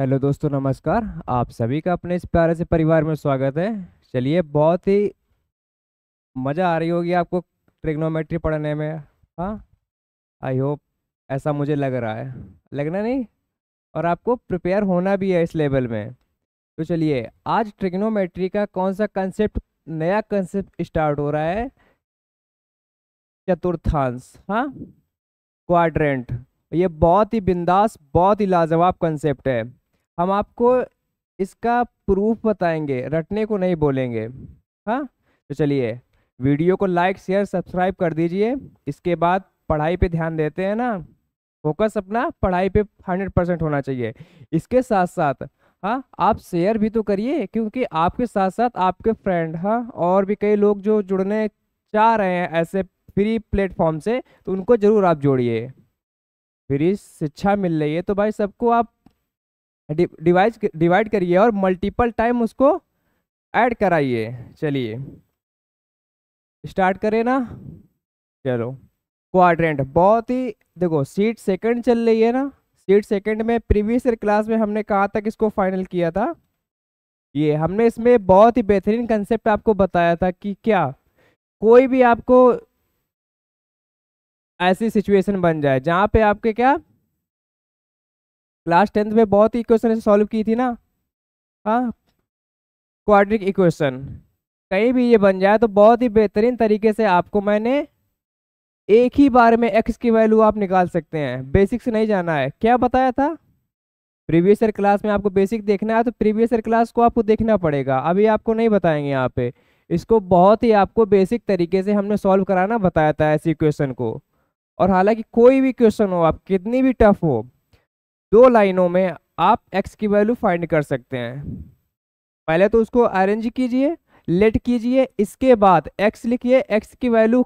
Hello दोस्तों नमस्कार आप सभी का अपने इस प्यारे से परिवार में स्वागत है चलिए बहुत ही मज़ा आ रही होगी आपको ट्रिग्नोमेट्री पढ़ने में हाँ आई होप ऐसा मुझे लग रहा है लगना नहीं और आपको प्रिपेयर होना भी है इस लेवल में तो चलिए आज ट्रिग्नोमेट्री का कौन सा कंसेप्ट नया कंसेप्ट स्टार्ट हो रहा है चतुर्थांश हाँ क्वाड्रेंट ये बहुत ही बिंदास बहुत ही लाजवाब कंसेप्ट है हम आपको इसका प्रूफ बताएंगे रटने को नहीं बोलेंगे हाँ तो चलिए वीडियो को लाइक शेयर सब्सक्राइब कर दीजिए इसके बाद पढ़ाई पे ध्यान देते हैं ना फोकस अपना पढ़ाई पे हंड्रेड परसेंट होना चाहिए इसके साथ साथ हाँ आप शेयर भी तो करिए क्योंकि आपके साथ साथ आपके फ्रेंड हाँ और भी कई लोग जो जुड़ने चाह रहे हैं ऐसे फ्री प्लेटफॉर्म से तो उनको ज़रूर आप जोड़िए फ्री शिक्षा मिल रही है तो भाई सबको आप डिवाइज डिवाइड करिए और मल्टीपल टाइम उसको ऐड कराइए चलिए स्टार्ट करें ना चलो क्वाड्रेंट बहुत ही देखो सीट सेकंड चल रही है ना सीट सेकंड में प्रीवियस क्लास में हमने कहाँ तक इसको फाइनल किया था ये हमने इसमें बहुत ही बेहतरीन कंसेप्ट आपको बताया था कि क्या कोई भी आपको ऐसी सिचुएशन बन जाए जहाँ पे आपके क्या क्लास टेंथ में बहुत ही इक्वेशन ऐसे सॉल्व की थी ना हाँ क्वाड्रिक इक्वेशन कहीं भी ये बन जाए तो बहुत ही बेहतरीन तरीके से आपको मैंने एक ही बार में एक्स की वैल्यू आप निकाल सकते हैं बेसिक से नहीं जाना है क्या बताया था प्रीवियस ईयर क्लास में आपको बेसिक देखना है तो प्रीवियस ईयर क्लास को आपको देखना पड़ेगा अभी आपको नहीं बताएंगे यहाँ पे इसको बहुत ही आपको बेसिक तरीके से हमने सॉल्व कराना बताया था ऐसी क्वेश्चन को और हालांकि कोई भी क्वेश्चन हो आप कितनी भी टफ हो दो लाइनों में आप एक्स की वैल्यू फाइंड कर सकते हैं पहले तो उसको अरेंज कीजिए लेट कीजिए इसके बाद एक्स लिखिए एक्स की वैल्यू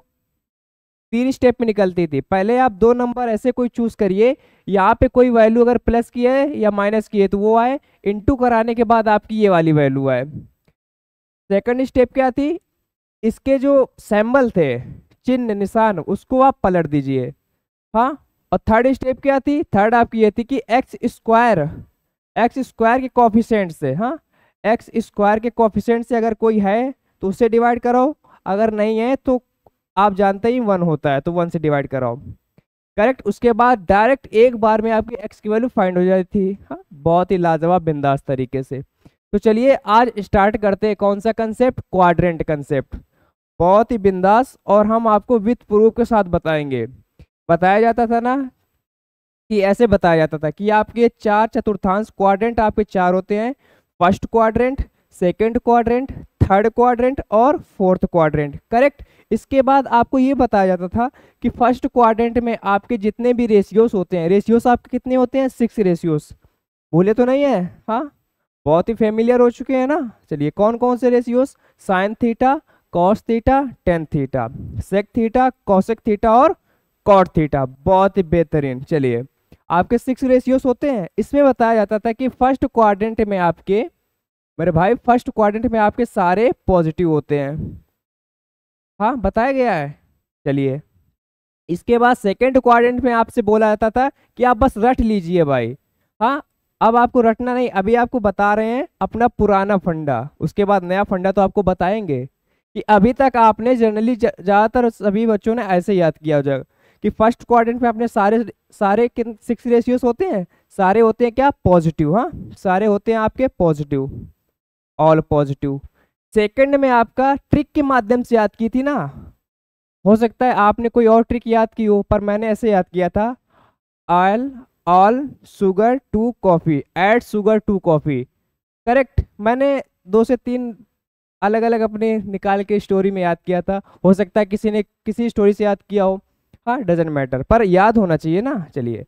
तीन स्टेप में निकलती थी पहले आप दो नंबर ऐसे कोई चूज करिए यहाँ पे कोई वैल्यू अगर प्लस की है या माइनस की है तो वो आए इनटू कराने के बाद आपकी ये वाली वैल्यू आए सेकंड स्टेप क्या थी इसके जो सैम्बल थे चिन्ह निशान उसको आप पलट दीजिए हाँ और थर्ड स्टेप क्या थी थर्ड आपकी ये थी कि एक्स स्क्वायर एक्स स्क्वायर के कॉफिशेंट से हाँ एक्स स्क्वायर के कॉफिशेंट से अगर कोई है तो उससे डिवाइड करो अगर नहीं है तो आप जानते ही वन होता है तो वन से डिवाइड कराओ करेक्ट उसके बाद डायरेक्ट एक बार में आपकी एक्स की वैल्यू फाइंड हो जाती थी हाँ बहुत ही लाजवाब बिंदास तरीके से तो चलिए आज स्टार्ट करते हैं कौन सा कंसेप्ट क्वाड्रेंट कंसेप्ट बहुत ही बिंदास और हम आपको विथ प्रूफ के साथ बताएंगे बताया जाता था ना कि ऐसे बताया जाता था कि आपके चार चतुर्थांश क्वाड्रेंट आपके चार होते हैं first quadrant second quadrant third quadrant और फोर्थ क्वाड्रेंट करेक्ट इसके बाद आपको ये बताया जाता था कि फर्स्ट क्वाड्रेंट में आपके जितने भी रेशियोस होते हैं रेशियोस आपके कितने होते हैं सिक्स रेशियोस भूले तो नहीं है हाँ बहुत ही फेमिलियर हो चुके हैं ना चलिए कौन कौन से ratios sine theta cos theta tan theta sec theta cosec theta और कॉट थीटा बहुत ही बेहतरीन चलिए आपके सिक्स रेशियोस होते हैं इसमें बताया जाता था कि फर्स्ट क्वाड्रेंट में आपके मेरे भाई फर्स्ट क्वाड्रेंट में आपके सारे पॉजिटिव होते हैं हाँ बताया गया है चलिए इसके बाद सेकेंड क्वाड्रेंट में आपसे बोला जाता था कि आप बस रट लीजिए भाई हाँ अब आपको रटना नहीं अभी आपको बता रहे हैं अपना पुराना फंडा उसके बाद नया फंडा तो आपको बताएंगे कि अभी तक आपने जनरली ज़्यादातर सभी बच्चों ने ऐसे याद किया हो जाएगा कि फर्स्ट क्वाड्रेंट में अपने सारे सारे सिक्स रेशियोज होते हैं सारे होते हैं क्या पॉजिटिव हाँ सारे होते हैं आपके पॉजिटिव ऑल पॉजिटिव सेकंड में आपका ट्रिक के माध्यम से याद की थी ना हो सकता है आपने कोई और ट्रिक याद की हो पर मैंने ऐसे याद किया था oil all sugar to coffee add sugar to coffee correct मैंने दो से तीन अलग अलग अपने निकाल के स्टोरी में याद किया था हो सकता है किसी ने किसी स्टोरी से याद किया हो हाँ डजेंट मैटर पर याद होना चाहिए ना चलिए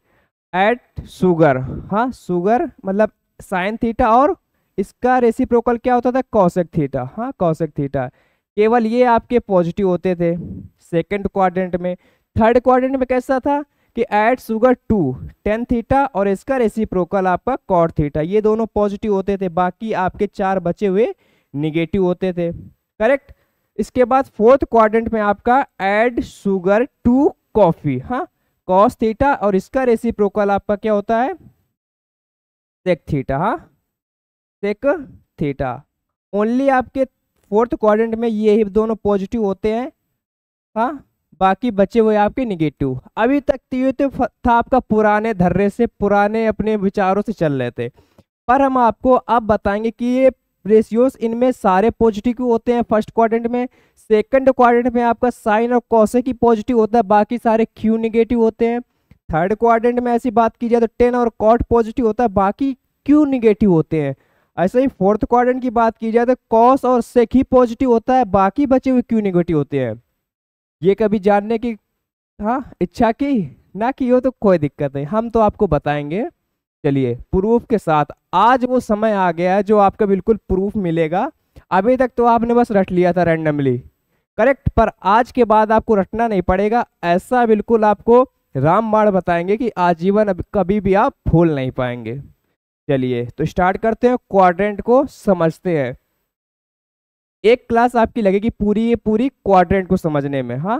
एट सुगर हाँ सुगर मतलब साइन थीटा और इसका रेसिप्रोकल क्या होता था कौशक थीटा हाँ कौशक थीटा केवल ये आपके पॉजिटिव होते थे सेकंड क्वाड्रेंट में थर्ड क्वाड्रेंट में कैसा था कि add sugar to tan theta और इसका रेसिप्रोकल आपका कॉड थीटा ये दोनों पॉजिटिव होते थे बाकी आपके चार बचे हुए निगेटिव होते थे करेक्ट इसके बाद फोर्थ क्वाड्रेंट में आपका एड सुगर टू कॉफी हाँ कॉस थीटा और इसका रेसिप्रोकल आपका क्या होता है सेक थीटा हाँ सेक थीटा ओनली आपके फोर्थ क्वाड्रेंट में ये ही दोनों पॉजिटिव होते हैं हाँ बाकी बचे हुए आपके निगेटिव अभी तक तो ये तो था आपका पुराने धर्रे से पुराने अपने विचारों से चल रहे थे पर हम आपको अब बताएंगे कि ये रेशियोज इनमें सारे पॉजिटिव होते हैं फर्स्ट क्वाड्रेंट में सेकंड क्वाड्रेंट में आपका साइन और कौसे ही पॉजिटिव होता है बाकी सारे क्यू निगेटिव होते हैं थर्ड क्वाड्रेंट में ऐसी बात की जाए तो टेन और कॉट पॉजिटिव होता है बाकी क्यू निगेटिव होते हैं ऐसे ही फोर्थ क्वाड्रेंट की बात की जाए तो कॉस और सेक ही पॉजिटिव होता है बाकी बचे हुए क्यू निगेटिव होते हैं ये कभी जानने की हाँ इच्छा की ना की हो तो कोई दिक्कत नहीं हम तो आपको बताएंगे चलिए प्रूफ के साथ आज वो समय आ गया है जो आपका बिल्कुल प्रूफ मिलेगा अभी तक तो आपने बस रट लिया था रैंडमली करेक्ट पर आज के बाद आपको रटना नहीं पड़ेगा ऐसा बिल्कुल आपको राम बताएंगे कि आजीवन अब कभी भी आप भूल नहीं पाएंगे चलिए तो स्टार्ट करते हैं क्वाड्रेंट को समझते हैं एक क्लास आपकी लगेगी पूरी ये पूरी क्वाड्रेंट को समझने में हाँ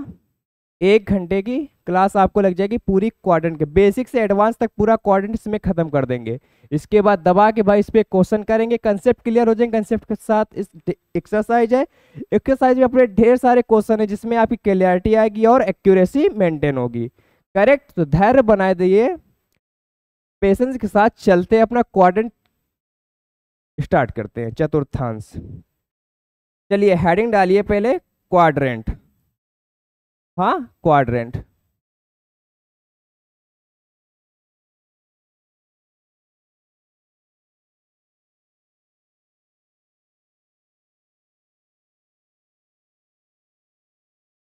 एक घंटे की क्लास आपको लग जाएगी पूरी क्वाड्रेंट के बेसिक से एडवांस तक पूरा क्वाड्रेंट इसमें खत्म कर देंगे इसके बाद दबा के भाई इस पर क्वेश्चन करेंगे कंसेप्ट क्लियर हो जाएंगे कंसेप्ट के साथ इस एक्सरसाइज है एक्सरसाइज में अपने ढेर सारे क्वेश्चन है जिसमें आपकी क्लियरिटी आएगी और एक्यूरेसी मेंटेन होगी करेक्ट तो धैर्य बनाए दिए पेशेंस के साथ चलते अपना क्वाड्रेंट स्टार्ट करते हैं चतुर्थांश चलिए हेडिंग डालिए पहले क्वाड्रेंट हाँ क्वाड्रेंट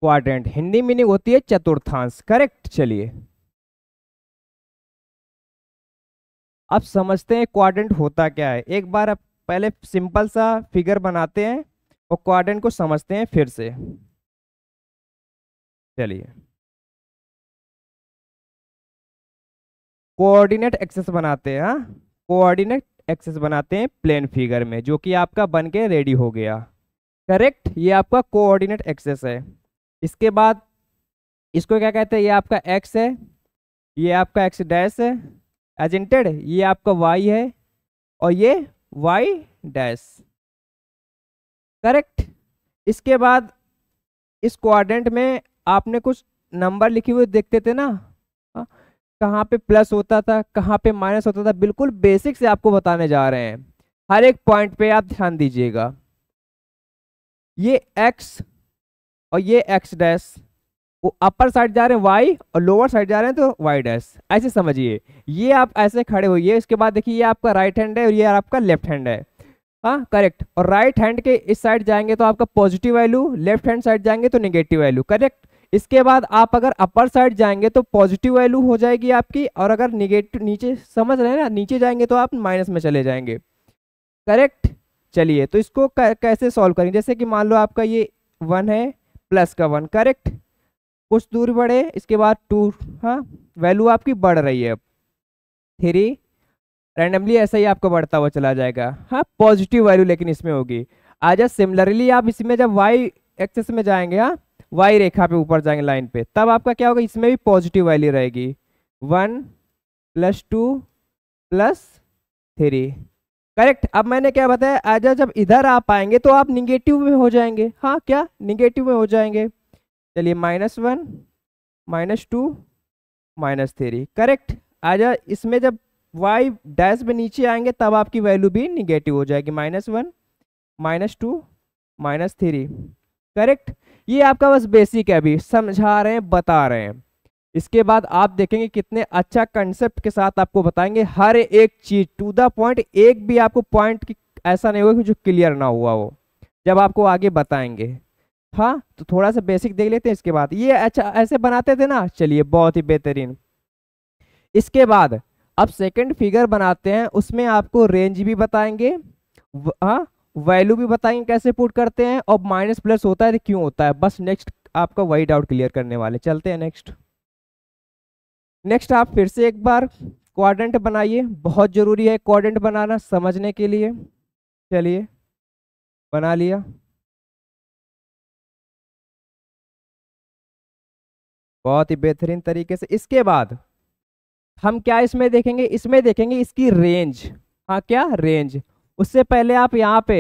क्वाड्रेंट हिंदी मीनिंग होती है चतुर्थांश करेक्ट चलिए अब समझते हैं क्वाड्रेंट होता क्या है एक बार अब पहले सिंपल सा फिगर बनाते हैं और क्वाड्रेंट को समझते हैं फिर से चलिए कोऑर्डिनेट एक्सेस बनाते हैं कोऑर्डिनेट हाँ। एक्सेस बनाते हैं प्लेन फिगर में जो कि आपका बन के रेडी हो गया करेक्ट ये आपका कोऑर्डिनेट एक्सेस है इसके बाद इसको क्या कहते हैं ये आपका एक्स है ये आपका एक्स डैश है एजेंटेड ये आपका वाई है और ये वाई डैश करेक्ट इसके बाद इस क्वाड्रेंट में आपने कुछ नंबर लिखे हुए देखते थे ना हाँ, कहाँ पे प्लस होता था कहाँ पे माइनस होता था बिल्कुल बेसिक से आपको बताने जा रहे हैं हर एक पॉइंट पे आप ध्यान दीजिएगा ये एक्स और ये एक्स डैश वो अपर साइड जा रहे हैं वाई और लोअर साइड जा रहे हैं तो वाई डैश ऐसे समझिए ये आप ऐसे खड़े होइए इसके बाद देखिए ये आपका राइट हैंड है और ये आपका लेफ्ट हैंड है हाँ करेक्ट और राइट हैंड के इस साइड जाएंगे तो आपका positive value left hand side जाएंगे तो निगेटिव वैल्यू करेक्ट इसके बाद आप अगर अपर साइड जाएंगे तो पॉजिटिव वैल्यू हो जाएगी आपकी और अगर निगेटिव नीचे समझ रहे हैं ना नीचे जाएंगे तो आप माइनस में चले जाएंगे करेक्ट चलिए तो इसको कैसे सॉल्व करेंगे जैसे कि मान लो आपका ये वन है प्लस का वन करेक्ट कुछ दूर बढ़े इसके बाद टू हाँ वैल्यू आपकी बढ़ रही है अब थ्री रैंडमली ऐसा ही आपका बढ़ता हुआ चला जाएगा हाँ पॉजिटिव वैल्यू लेकिन इसमें होगी आज सिमिलरली आप इसमें जब वाई एक्सेस में जाएंगे हाँ वाई रेखा पे ऊपर जाएंगे लाइन पे तब आपका क्या होगा इसमें भी पॉजिटिव वैल्यू रहेगी one plus two plus three correct अब मैंने क्या बताया आजा जब इधर आप आएंगे तो आप निगेटिव में हो जाएंगे हाँ क्या निगेटिव में हो जाएंगे चलिए minus one minus two minus three correct आजा इसमें जब वाई डैश में नीचे आएंगे तब आपकी वैल्यू भी निगेटिव हो जाएगी minus one minus two minus three correct ये आपका बस बेसिक है अभी समझा रहे हैं बता रहे हैं इसके बाद आप देखेंगे कितने अच्छा कंसेप्ट के साथ आपको बताएंगे हर एक चीज टू द पॉइंट एक भी आपको पॉइंट ऐसा नहीं होगा जो क्लियर ना हुआ हो जब आपको आगे बताएंगे हाँ तो थोड़ा सा बेसिक देख लेते हैं इसके बाद ये अच्छा ऐसे बनाते थे ना चलिए बहुत ही बेहतरीन इसके बाद अब सेकंड फिगर बनाते हैं उसमें आपको रेंज भी बताएंगे हाँ वैल्यू भी बताएंगे कैसे पुट करते हैं और माइनस प्लस होता है तो क्यों होता है बस नेक्स्ट आपका वही डाउट क्लियर करने वाले चलते हैं नेक्स्ट नेक्स्ट आप फिर से एक बार क्वाड्रेंट बनाइए बहुत ज़रूरी है क्वाड्रेंट बनाना समझने के लिए चलिए बना लिया बहुत ही बेहतरीन तरीके से इसके बाद हम क्या इसमें देखेंगे इसमें देखेंगे इसकी रेंज हाँ क्या रेंज उससे पहले आप यहाँ पे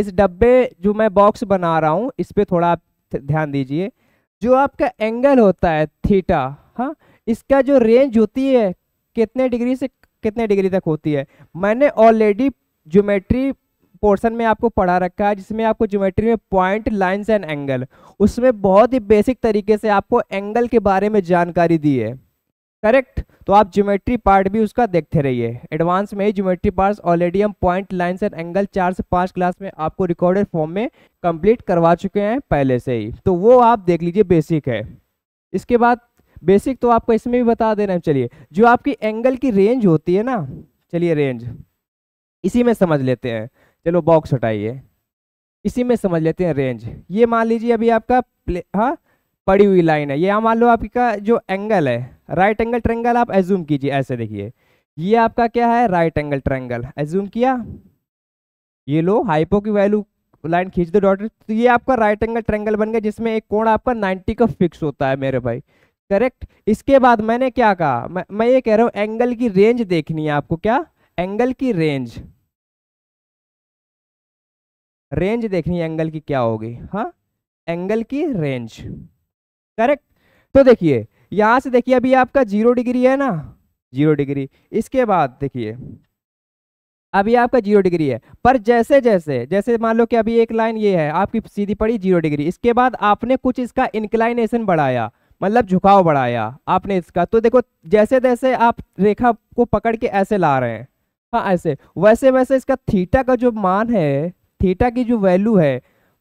इस डब्बे जो मैं बॉक्स बना रहा हूँ इस पर थोड़ा आप ध्यान दीजिए जो आपका एंगल होता है थीटा हाँ इसका जो रेंज होती है कितने डिग्री से कितने डिग्री तक होती है मैंने ऑलरेडी ज्योमेट्री पोर्शन में आपको पढ़ा रखा है जिसमें आपको ज्योमेट्री में पॉइंट लाइंस एंड एंगल उसमें बहुत ही बेसिक तरीके से आपको एंगल के बारे में जानकारी दी है करेक्ट तो आप ज्योमेट्री पार्ट भी उसका देखते रहिए एडवांस में ही ज्योमेट्री पार्ट ऑलरेडी हम पॉइंट लाइन्स एंड एंगल चार से पाँच क्लास में आपको रिकॉर्डेड फॉर्म में कंप्लीट करवा चुके हैं पहले से ही तो वो आप देख लीजिए बेसिक है इसके बाद बेसिक तो आपको इसमें भी बता दे रहे हैं चलिए जो आपकी एंगल की रेंज होती है ना चलिए रेंज इसी में समझ लेते हैं चलो बॉक्स हटाइए इसी में समझ लेते हैं रेंज ये मान लीजिए अभी आपका हाँ पड़ी हुई लाइन है ये मान लो आपका जो एंगल है राइट एंगल ट्रेंगल आप एज्यूम कीजिए ऐसे देखिए ये आपका क्या है राइट एंगल ट्रेंगल एज्यूम किया ये लो हाइपो की वैल्यू लाइन खींच दो डॉटर तो ये आपका राइट एंगल ट्रेंगल बन गया जिसमें एक कोण आपका नाइन्टी का फिक्स होता है मेरे भाई करेक्ट इसके बाद मैंने क्या कहा मैं, मैं ये कह रहा हूँ एंगल की रेंज देखनी है आपको क्या एंगल की रेंज रेंज देखनी है एंगल की क्या होगी हाँ एंगल की रेंज करेक्ट तो देखिए यहां से देखिए अभी आपका जीरो डिग्री है ना जीरो डिग्री इसके बाद देखिए अभी आपका जीरो डिग्री है पर जैसे जैसे जैसे मान लो कि अभी एक लाइन ये है आपकी सीधी पड़ी जीरो डिग्री इसके बाद आपने कुछ इसका इंक्लाइनेशन बढ़ाया मतलब झुकाव बढ़ाया आपने इसका तो देखो जैसे जैसे आप रेखा को पकड़ के ऐसे ला रहे हैं हाँ ऐसे वैसे वैसे इसका थीटा का जो मान है थीटा की जो वैल्यू है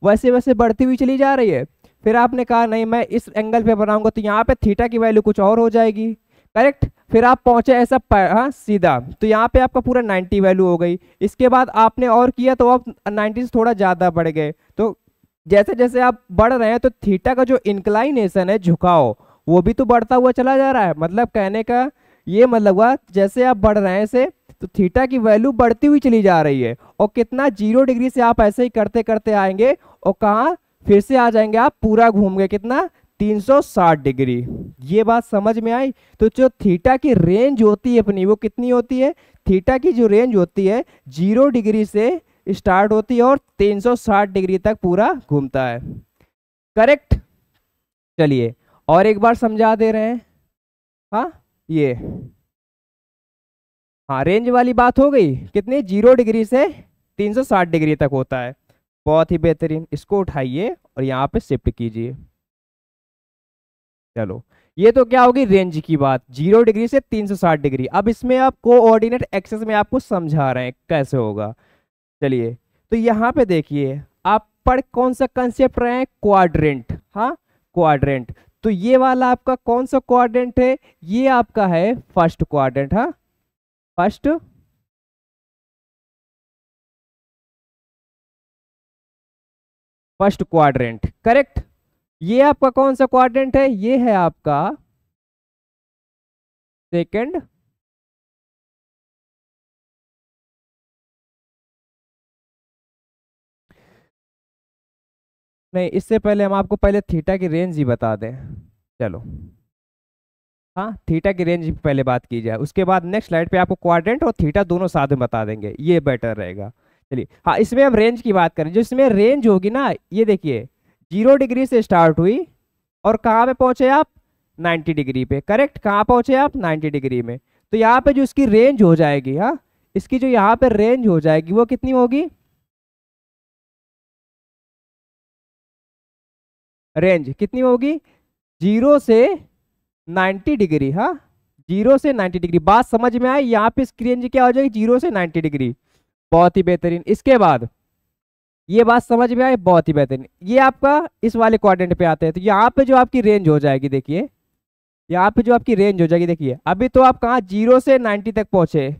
वैसे वैसे बढ़ती हुई चली जा रही है फिर आपने कहा नहीं मैं इस एंगल पे बनाऊंगा तो यहाँ पे थीटा की वैल्यू कुछ और हो जाएगी करेक्ट फिर आप पहुंचे ऐसा हाँ सीधा तो यहाँ पे आपका पूरा 90 वैल्यू हो गई इसके बाद आपने और किया तो आप 90 से थोड़ा ज़्यादा बढ़ गए तो जैसे जैसे आप बढ़ रहे हैं तो थीटा का जो इंक्लाइनेशन है झुकाव वो भी तो बढ़ता हुआ चला जा रहा है मतलब कहने का ये मतलब हुआ जैसे आप बढ़ रहे हैं से तो थीटा की वैल्यू बढ़ती हुई चली जा रही है और कितना जीरो डिग्री से आप ऐसे ही करते करते आएंगे और कहाँ फिर से आ जाएंगे आप पूरा घूम गए कितना 360 डिग्री ये बात समझ में आई तो जो थीटा की रेंज होती है अपनी वो कितनी होती है थीटा की जो रेंज होती है जीरो डिग्री से स्टार्ट होती है और 360 डिग्री तक पूरा घूमता है करेक्ट चलिए और एक बार समझा दे रहे हैं हाँ ये हाँ रेंज वाली बात हो गई कितनी जीरो डिग्री से 360 डिग्री तक होता है बहुत ही बेहतरीन इसको उठाइए और यहाँ पे शिफ्ट कीजिए चलो ये तो क्या होगी रेंज की बात जीरो डिग्री से तीन सौ साठ डिग्री अब इसमें आप कोऑर्डिनेट एक्सेस में आपको समझा रहे हैं कैसे होगा चलिए तो यहाँ पे देखिए आप पर कौन सा कंसेप्ट रहे हैं क्वाड्रेंट हाँ क्वाड्रेंट तो ये वाला आपका कौन सा क्वाड्रेंट है ये आपका है फर्स्ट क्वाड्रेंट हाँ फर्स्ट फर्स्ट क्वाड्रेंट करेक्ट ये आपका कौन सा क्वाड्रेंट है ये है आपका सेकंड नहीं इससे पहले हम आपको पहले थीटा की रेंज ही बता दें चलो हाँ थीटा की रेंज पहले बात की जाए उसके बाद नेक्स्ट स्लाइड पे आपको क्वाड्रेंट और थीटा दोनों साथ में बता देंगे ये बेटर रहेगा चलिए हाँ इसमें हम रेंज की बात करें जो इसमें रेंज होगी ना ये देखिए जीरो डिग्री से स्टार्ट हुई और कहाँ पे पहुंचे आप 90 डिग्री पे करेक्ट कहाँ पहुंचे आप 90 डिग्री में तो यहाँ पे जो इसकी रेंज हो जाएगी हाँ इसकी जो यहाँ पे रेंज हो जाएगी वो कितनी होगी रेंज कितनी होगी जीरो से 90 डिग्री हाँ जीरो से 90 डिग्री बात समझ में आई यहाँ पे इसकी रेंज क्या हो जाएगी जीरो से नाइन्टी डिग्री बहुत ही बेहतरीन इसके बाद ये बात समझ में आए बहुत ही बेहतरीन ये आपका इस वाले क्वाड्रेंट पे आते हैं तो यहाँ पे जो आपकी रेंज हो जाएगी देखिए यहाँ पे जो आपकी रेंज हो जाएगी देखिए अभी तो आप कहाँ जीरो से नाइन्टी तक पहुँचे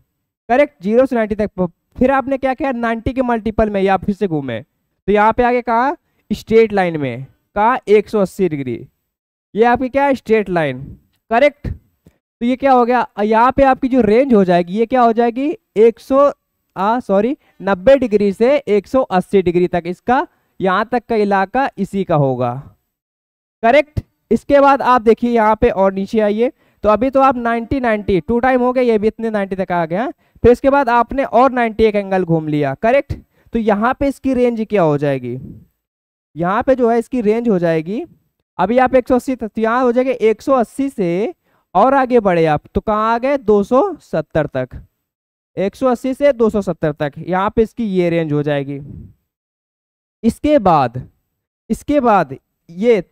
करेक्ट जीरो से नाइन्टी तक फिर आपने क्या किया नाइन्टी के मल्टीपल में या फिर से घूमे तो यहाँ पे आगे कहा स्ट्रेट लाइन में कहा एक डिग्री ये आपकी क्या है स्ट्रेट लाइन करेक्ट तो ये क्या हो गया यहाँ पे आपकी जो रेंज हो जाएगी ये क्या हो जाएगी एक आ सॉरी 90 डिग्री से 180 डिग्री तक इसका यहां तक का इलाका इसी का होगा करेक्ट इसके बाद आप देखिए यहां पे और नीचे आइए तो अभी तो आप 90 90 टू टाइम हो गए ये भी इतने 90 तक आ गया फिर इसके बाद आपने और 90 एक एंगल घूम लिया करेक्ट तो यहां पे इसकी रेंज क्या हो जाएगी यहाँ पे जो है इसकी रेंज हो जाएगी अभी आप 180 तक तो यहां हो जाएगा 180 से और आगे बढ़े आप तो कहाँ आ गए 270 तक 180 से 270 तक यहाँ पे इसकी ये रेंज हो जाएगी इसके बाद इसके बाद ये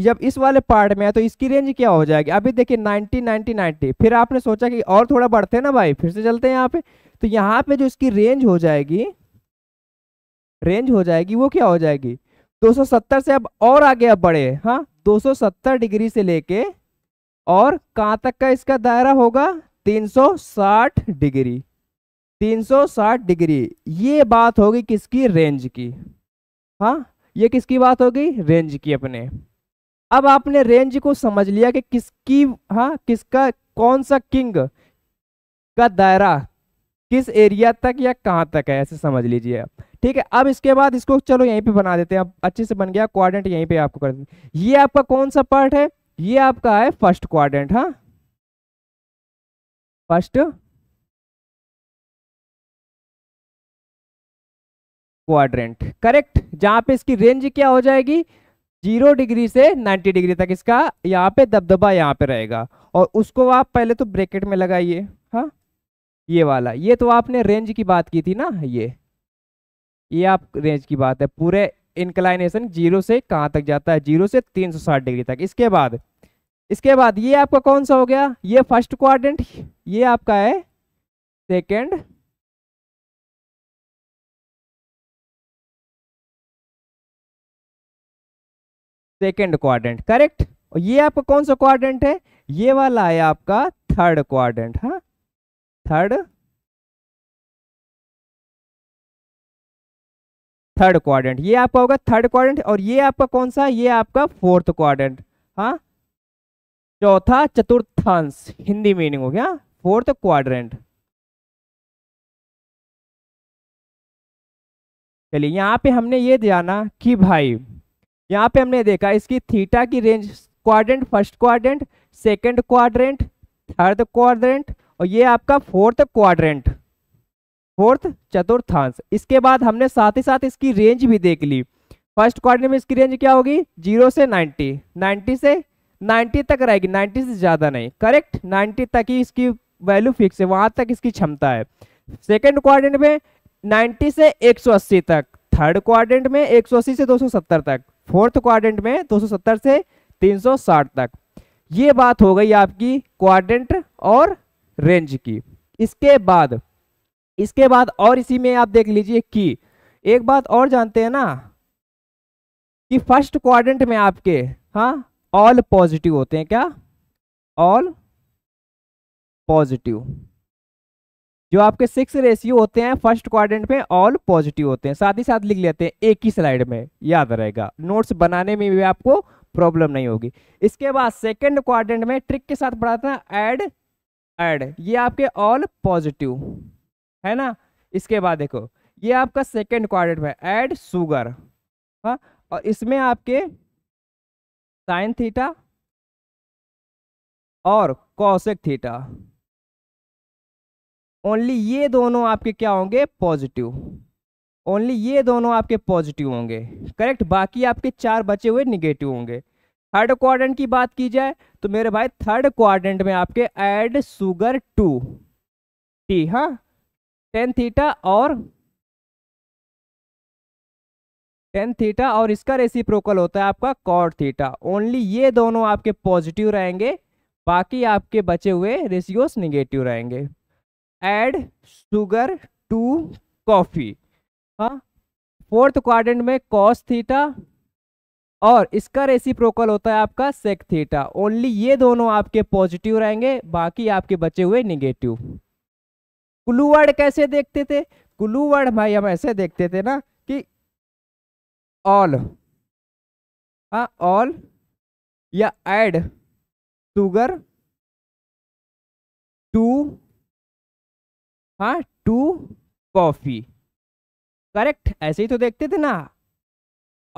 जब इस वाले पार्ट में है तो इसकी रेंज क्या हो जाएगी अभी देखिए 90 90 90 फिर आपने सोचा कि और थोड़ा बढ़ते हैं ना भाई फिर से चलते हैं यहाँ पे तो यहाँ पे जो इसकी रेंज हो जाएगी रेंज हो जाएगी वो क्या हो जाएगी 270 से अब और आगे अब बढ़े हाँ 270 डिग्री से लेके और कहाँ तक का इसका दायरा होगा 360 डिग्री 360 डिग्री ये बात होगी किसकी रेंज की हाँ ये किसकी बात होगी रेंज की अपने अब आपने रेंज को समझ लिया कि किसकी हाँ किसका कौन सा किंग का दायरा किस एरिया तक या कहाँ तक है ऐसे समझ लीजिए आप ठीक है अब इसके बाद इसको चलो यहीं पे बना देते हैं अब अच्छे से बन गया क्वाड्रेंट यहीं पे आपको कर देते ये आपका कौन सा पार्ट है ये आपका है फर्स्ट क्वाड्रेंट हाँ फर्स्ट क्वाड्रेंट करेक्ट जहां पे इसकी रेंज क्या हो जाएगी जीरो डिग्री से नाइन्टी डिग्री तक इसका यहाँ पे दबदबा यहाँ पे रहेगा और उसको आप पहले तो ब्रेकेट में लगाइए हाँ ये वाला ये तो आपने रेंज की बात की थी ना ये ये आप रेंज की बात है पूरे इंक्लाइनेशन जीरो से कहाँ तक जाता है जीरो से तीन सौ साठ डिग्री तक इसके बाद इसके बाद ये आपका कौन सा हो गया ये फर्स्ट क्वाड्रेंट ये आपका है सेकेंड सेकेंड क्वाड्रेंट करेक्ट और ये आपका कौन सा क्वाड्रेंट है ये वाला है आपका थर्ड क्वाड्रेंट हा थर्ड थर्ड क्वाड्रेंट ये आपका होगा थर्ड क्वाड्रेंट और ये आपका कौन सा ये आपका फोर्थ क्वाड्रेंट हा चौथा चतुर्थांश हिंदी मीनिंग हो गया फोर्थ क्वाड्रेंट चलिए यहां पे हमने ये जाना कि भाई यहाँ पे हमने देखा इसकी थीटा की range quadrant first quadrant second quadrant third quadrant और ये आपका फोर्थ क्वाड्रेंट फोर्थ चतुर्थांश इसके बाद हमने साथ ही साथ इसकी रेंज भी देख ली फर्स्ट क्वाड्रेंट में इसकी रेंज क्या होगी जीरो से नाइन्टी नाइन्टी से नाइन्टी तक रहेगी नाइन्टी से ज़्यादा नहीं करेक्ट नाइन्टी तक ही इसकी वैल्यू फिक्स है वहाँ तक इसकी क्षमता है सेकेंड क्वाड्रेंट में नाइन्टी से एक सौ अस्सी तक थर्ड क्वाड्रेंट में एक सौ अस्सी से दो सौ सत्तर तक फोर्थ क्वाड्रेंट में 270 से 360 तक ये बात हो गई आपकी क्वाड्रेंट और रेंज की इसके बाद इसके बाद और इसी में आप देख लीजिए की एक बात और जानते हैं ना कि फर्स्ट क्वाड्रेंट में आपके हाँ ऑल पॉजिटिव होते हैं क्या ऑल पॉजिटिव जो आपके सिक्स रेशियो होते हैं फर्स्ट क्वाड्रेंट में ऑल पॉजिटिव होते हैं साथ ही साथ लिख लेते हैं एक ही स्लाइड में याद रहेगा नोट्स बनाने में भी आपको प्रॉब्लम नहीं होगी इसके बाद सेकेंड क्वाड्रेंट में ट्रिक के साथ पढ़ाते हैं एड एड ये आपके ऑल पॉजिटिव है ना इसके बाद देखो ये आपका सेकेंड क्वाड्रेंट में एड सुगर हाँ और इसमें आपके साइन थीटा और कौशिक थीटा ओनली ये दोनों आपके क्या होंगे पॉजिटिव ओनली ये दोनों आपके पॉजिटिव होंगे करेक्ट बाकी आपके चार बचे हुए निगेटिव होंगे थर्ड क्वाड्रेंट की बात की जाए तो मेरे भाई थर्ड क्वाड्रेंट में आपके एड सुगर टू टी हाँ टेन थीटा और टेन थीटा और इसका प्रोकल होता है आपका कॉड थीटा ओनली ये दोनों आपके पॉजिटिव रहेंगे बाकी आपके बचे हुए रेशियोस निगेटिव रहेंगे एड शुगर टू कॉफी हाँ फोर्थ क्वाड्रेंट में कॉस थीटा और इसका रेसी प्रोकल होता है आपका सेक थीटा ओनली ये दोनों आपके पॉजिटिव रहेंगे बाकी आपके बचे हुए निगेटिव क्लूवर्ड वर्ड कैसे देखते थे क्लूवर्ड वर्ड भाई हम ऐसे देखते थे ना कि ऑल हाँ ऑल या एड शुगर टू हाँ टू कॉफी करेक्ट ऐसे ही तो देखते थे ना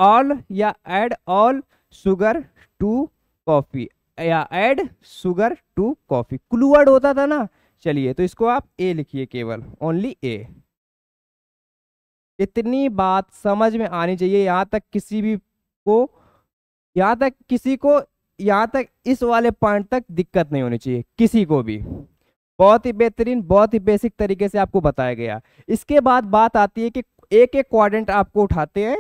ऑल या add all sugar to coffee या एड शुगर टू कॉफी क्लूअर्ड होता था ना चलिए तो इसको आप ए लिखिए केवल ओनली ए इतनी बात समझ में आनी चाहिए यहाँ तक किसी भी को यहाँ तक किसी को यहाँ तक इस वाले पॉइंट तक दिक्कत नहीं होनी चाहिए किसी को भी बहुत ही बेहतरीन बहुत ही बेसिक तरीके से आपको बताया गया इसके बाद बात आती है कि एक एक क्वाड्रेंट आपको उठाते हैं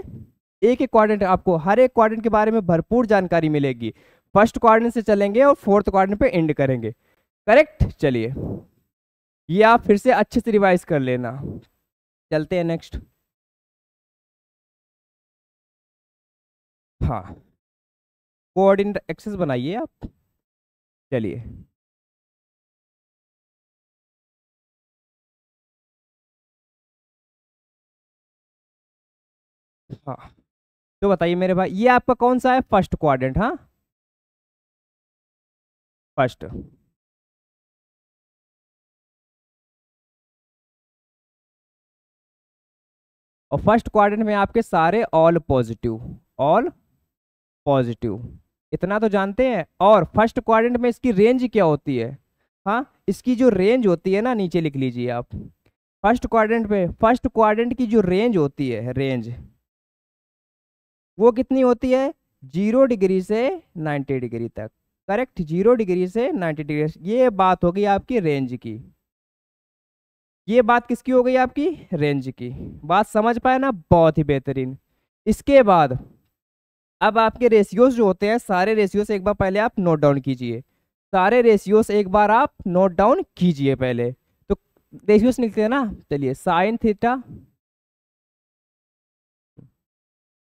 एक एक क्वाड्रेंट आपको हर एक क्वाड्रेंट के बारे में भरपूर जानकारी मिलेगी फर्स्ट क्वाड्रेंट से चलेंगे और फोर्थ क्वाड्रेंट पे एंड करेंगे करेक्ट चलिए ये आप फिर से अच्छे से रिवाइज कर लेना चलते हैं नेक्स्ट हाँ कोऑर्डिनेट एक्सेस बनाइए आप चलिए हाँ तो बताइए मेरे भाई ये आपका कौन सा है फर्स्ट क्वाड्रेंट हाँ फर्स्ट और फर्स्ट क्वाड्रेंट में आपके सारे ऑल पॉजिटिव ऑल पॉजिटिव इतना तो जानते हैं और फर्स्ट क्वाड्रेंट में इसकी रेंज क्या होती है हाँ इसकी जो रेंज होती है ना नीचे लिख लीजिए आप फर्स्ट क्वाड्रेंट में फर्स्ट क्वाड्रेंट की जो रेंज होती है रेंज वो कितनी होती है जीरो डिग्री से नाइन्टी डिग्री तक करेक्ट जीरो डिग्री से नाइन्टी डिग्री ये बात हो गई आपकी रेंज की ये बात किसकी हो गई आपकी रेंज की बात समझ पाए ना बहुत ही बेहतरीन इसके बाद अब आपके रेशियोज जो होते हैं सारे रेशियोज एक बार पहले आप नोट डाउन कीजिए सारे रेशियोज एक बार आप नोट डाउन कीजिए पहले तो रेशियोज निकलते हैं ना चलिए साइन थीटा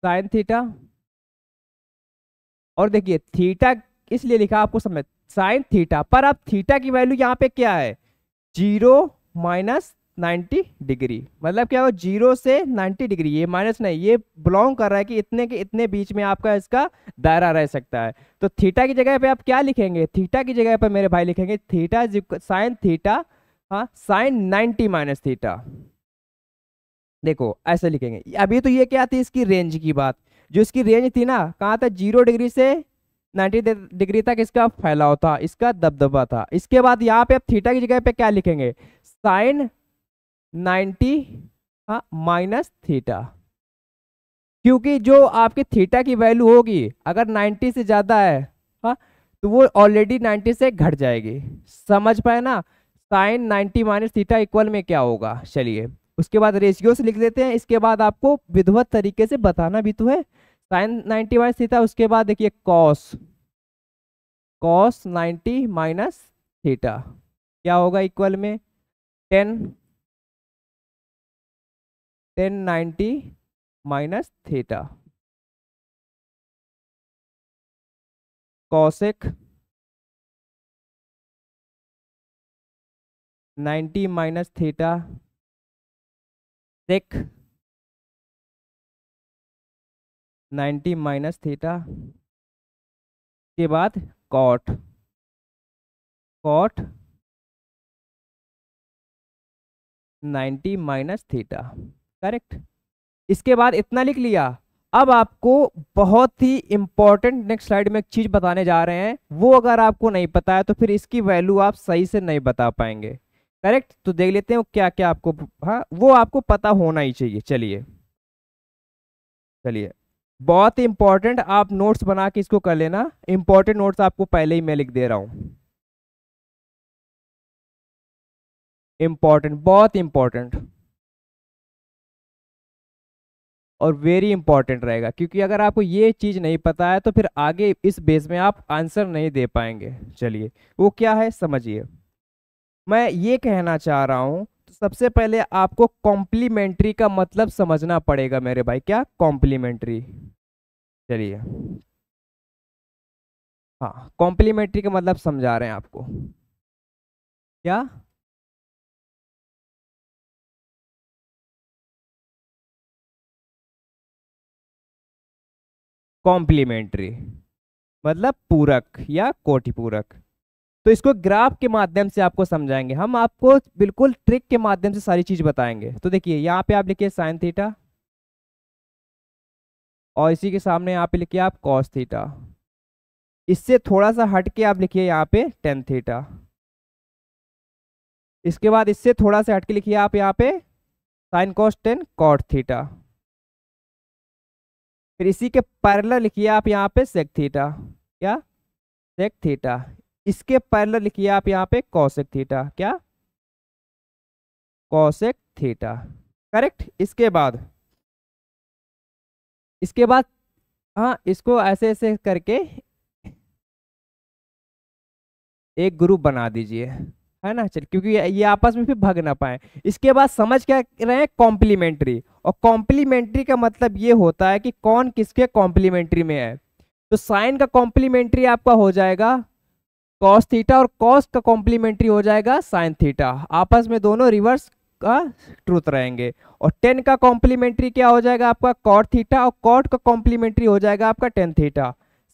साइन थीटा और देखिए थीटा इसलिए लिखा आपको समझ साइन थीटा पर अब थीटा की वैल्यू यहां पे क्या है जीरो माइनस नाइन्टी डिग्री मतलब क्या हो जीरो से नाइन्टी डिग्री ये माइनस नहीं ये बिलोंग कर रहा है कि इतने के इतने बीच में आपका इसका दायरा रह सकता है तो थीटा की जगह पे आप क्या लिखेंगे थीटा की जगह पर मेरे भाई लिखेंगे थीटा साइन थीटा हाँ साइन नाइन्टी माइनस थीटा देखो ऐसे लिखेंगे अभी तो ये क्या थी इसकी रेंज की बात जो इसकी रेंज थी ना कहाँ था जीरो डिग्री से नाइन्टी डिग्री तक इसका फैलाव था इसका दबदबा था इसके बाद यहाँ पे आप थीटा की जगह पे क्या लिखेंगे साइन नाइन्टी माइनस थीटा क्योंकि जो आपकी थीटा की वैल्यू होगी अगर 90 से ज़्यादा है हाँ तो वो ऑलरेडी 90 से घट जाएगी समझ पाए ना साइन 90 माइनस थीटा इक्वल में क्या होगा चलिए उसके बाद रेशियो से लिख देते हैं इसके बाद आपको विधवत तरीके से बताना भी तो है साइन नाइन्टी माइनस थीटा उसके बाद देखिए cos cos ninety minus theta क्या होगा इक्वल में tan tan ninety minus theta cosec ninety minus theta टेक 90 माइनस थीटा के बाद cot cot 90 minus theta correct इसके बाद इतना लिख लिया अब आपको बहुत ही इंपॉर्टेंट नेक्स्ट स्लाइड में एक चीज़ बताने जा रहे हैं वो अगर आपको नहीं पता है तो फिर इसकी वैल्यू आप सही से नहीं बता पाएंगे करेक्ट तो देख लेते हैं क्या क्या आपको हाँ वो आपको पता होना ही चाहिए चलिए चलिए बहुत इंपॉर्टेंट आप नोट्स बना के इसको कर लेना इंपॉर्टेंट नोट्स आपको पहले ही मैं लिख दे रहा हूं इंपॉर्टेंट बहुत इंपॉर्टेंट और वेरी इंपॉर्टेंट रहेगा क्योंकि अगर आपको ये चीज़ नहीं पता है तो फिर आगे इस बेस में आप आंसर नहीं दे पाएंगे चलिए वो क्या है समझिए मैं ये कहना चाह रहा हूं तो सबसे पहले आपको कॉम्प्लीमेंट्री का मतलब समझना पड़ेगा मेरे भाई क्या कॉम्प्लीमेंट्री चलिए हाँ कॉम्प्लीमेंट्री का मतलब समझा रहे हैं आपको क्या कॉम्प्लीमेंट्री मतलब पूरक या कोटिपूरक तो इसको ग्राफ के माध्यम से आपको समझाएंगे हम आपको बिल्कुल ट्रिक के माध्यम से सारी चीज बताएंगे तो देखिए यहाँ पे आप लिखिए साइन थीटा और इसी के सामने यहाँ पे लिखिए आप कॉस थीटा इससे थोड़ा सा हट के आप लिखिए यहाँ पे टेन थीटा इसके बाद इससे थोड़ा सा हटके लिखिए आप यहाँ पे sine cos tan cot theta फिर इसी के पैरेलल लिखिए आप यहाँ पे सेक थीटा क्या सेक थीटा इसके पैरल लिखिए आप यहाँ पे कौशिक थीटा क्या कौशिक थीटा करेक्ट इसके बाद इसके बाद हाँ इसको ऐसे ऐसे करके एक ग्रुप बना दीजिए है ना चल क्योंकि ये आपस में फिर भाग ना पाए इसके बाद समझ क्या रहे हैं कॉम्प्लीमेंट्री और कॉम्प्लीमेंट्री का मतलब ये होता है कि कौन किसके कॉम्प्लीमेंट्री में है तो साइन का कॉम्प्लीमेंट्री आपका हो जाएगा कॉस थीटा और कॉस का कॉम्प्लीमेंट्री हो जाएगा साइन थीटा आपस में दोनों रिवर्स का ट्रूथ रहेंगे और टेन का कॉम्प्लीमेंट्री क्या हो जाएगा आपका कॉट थीटा और कॉट का कॉम्प्लीमेंट्री हो जाएगा आपका टेन थीटा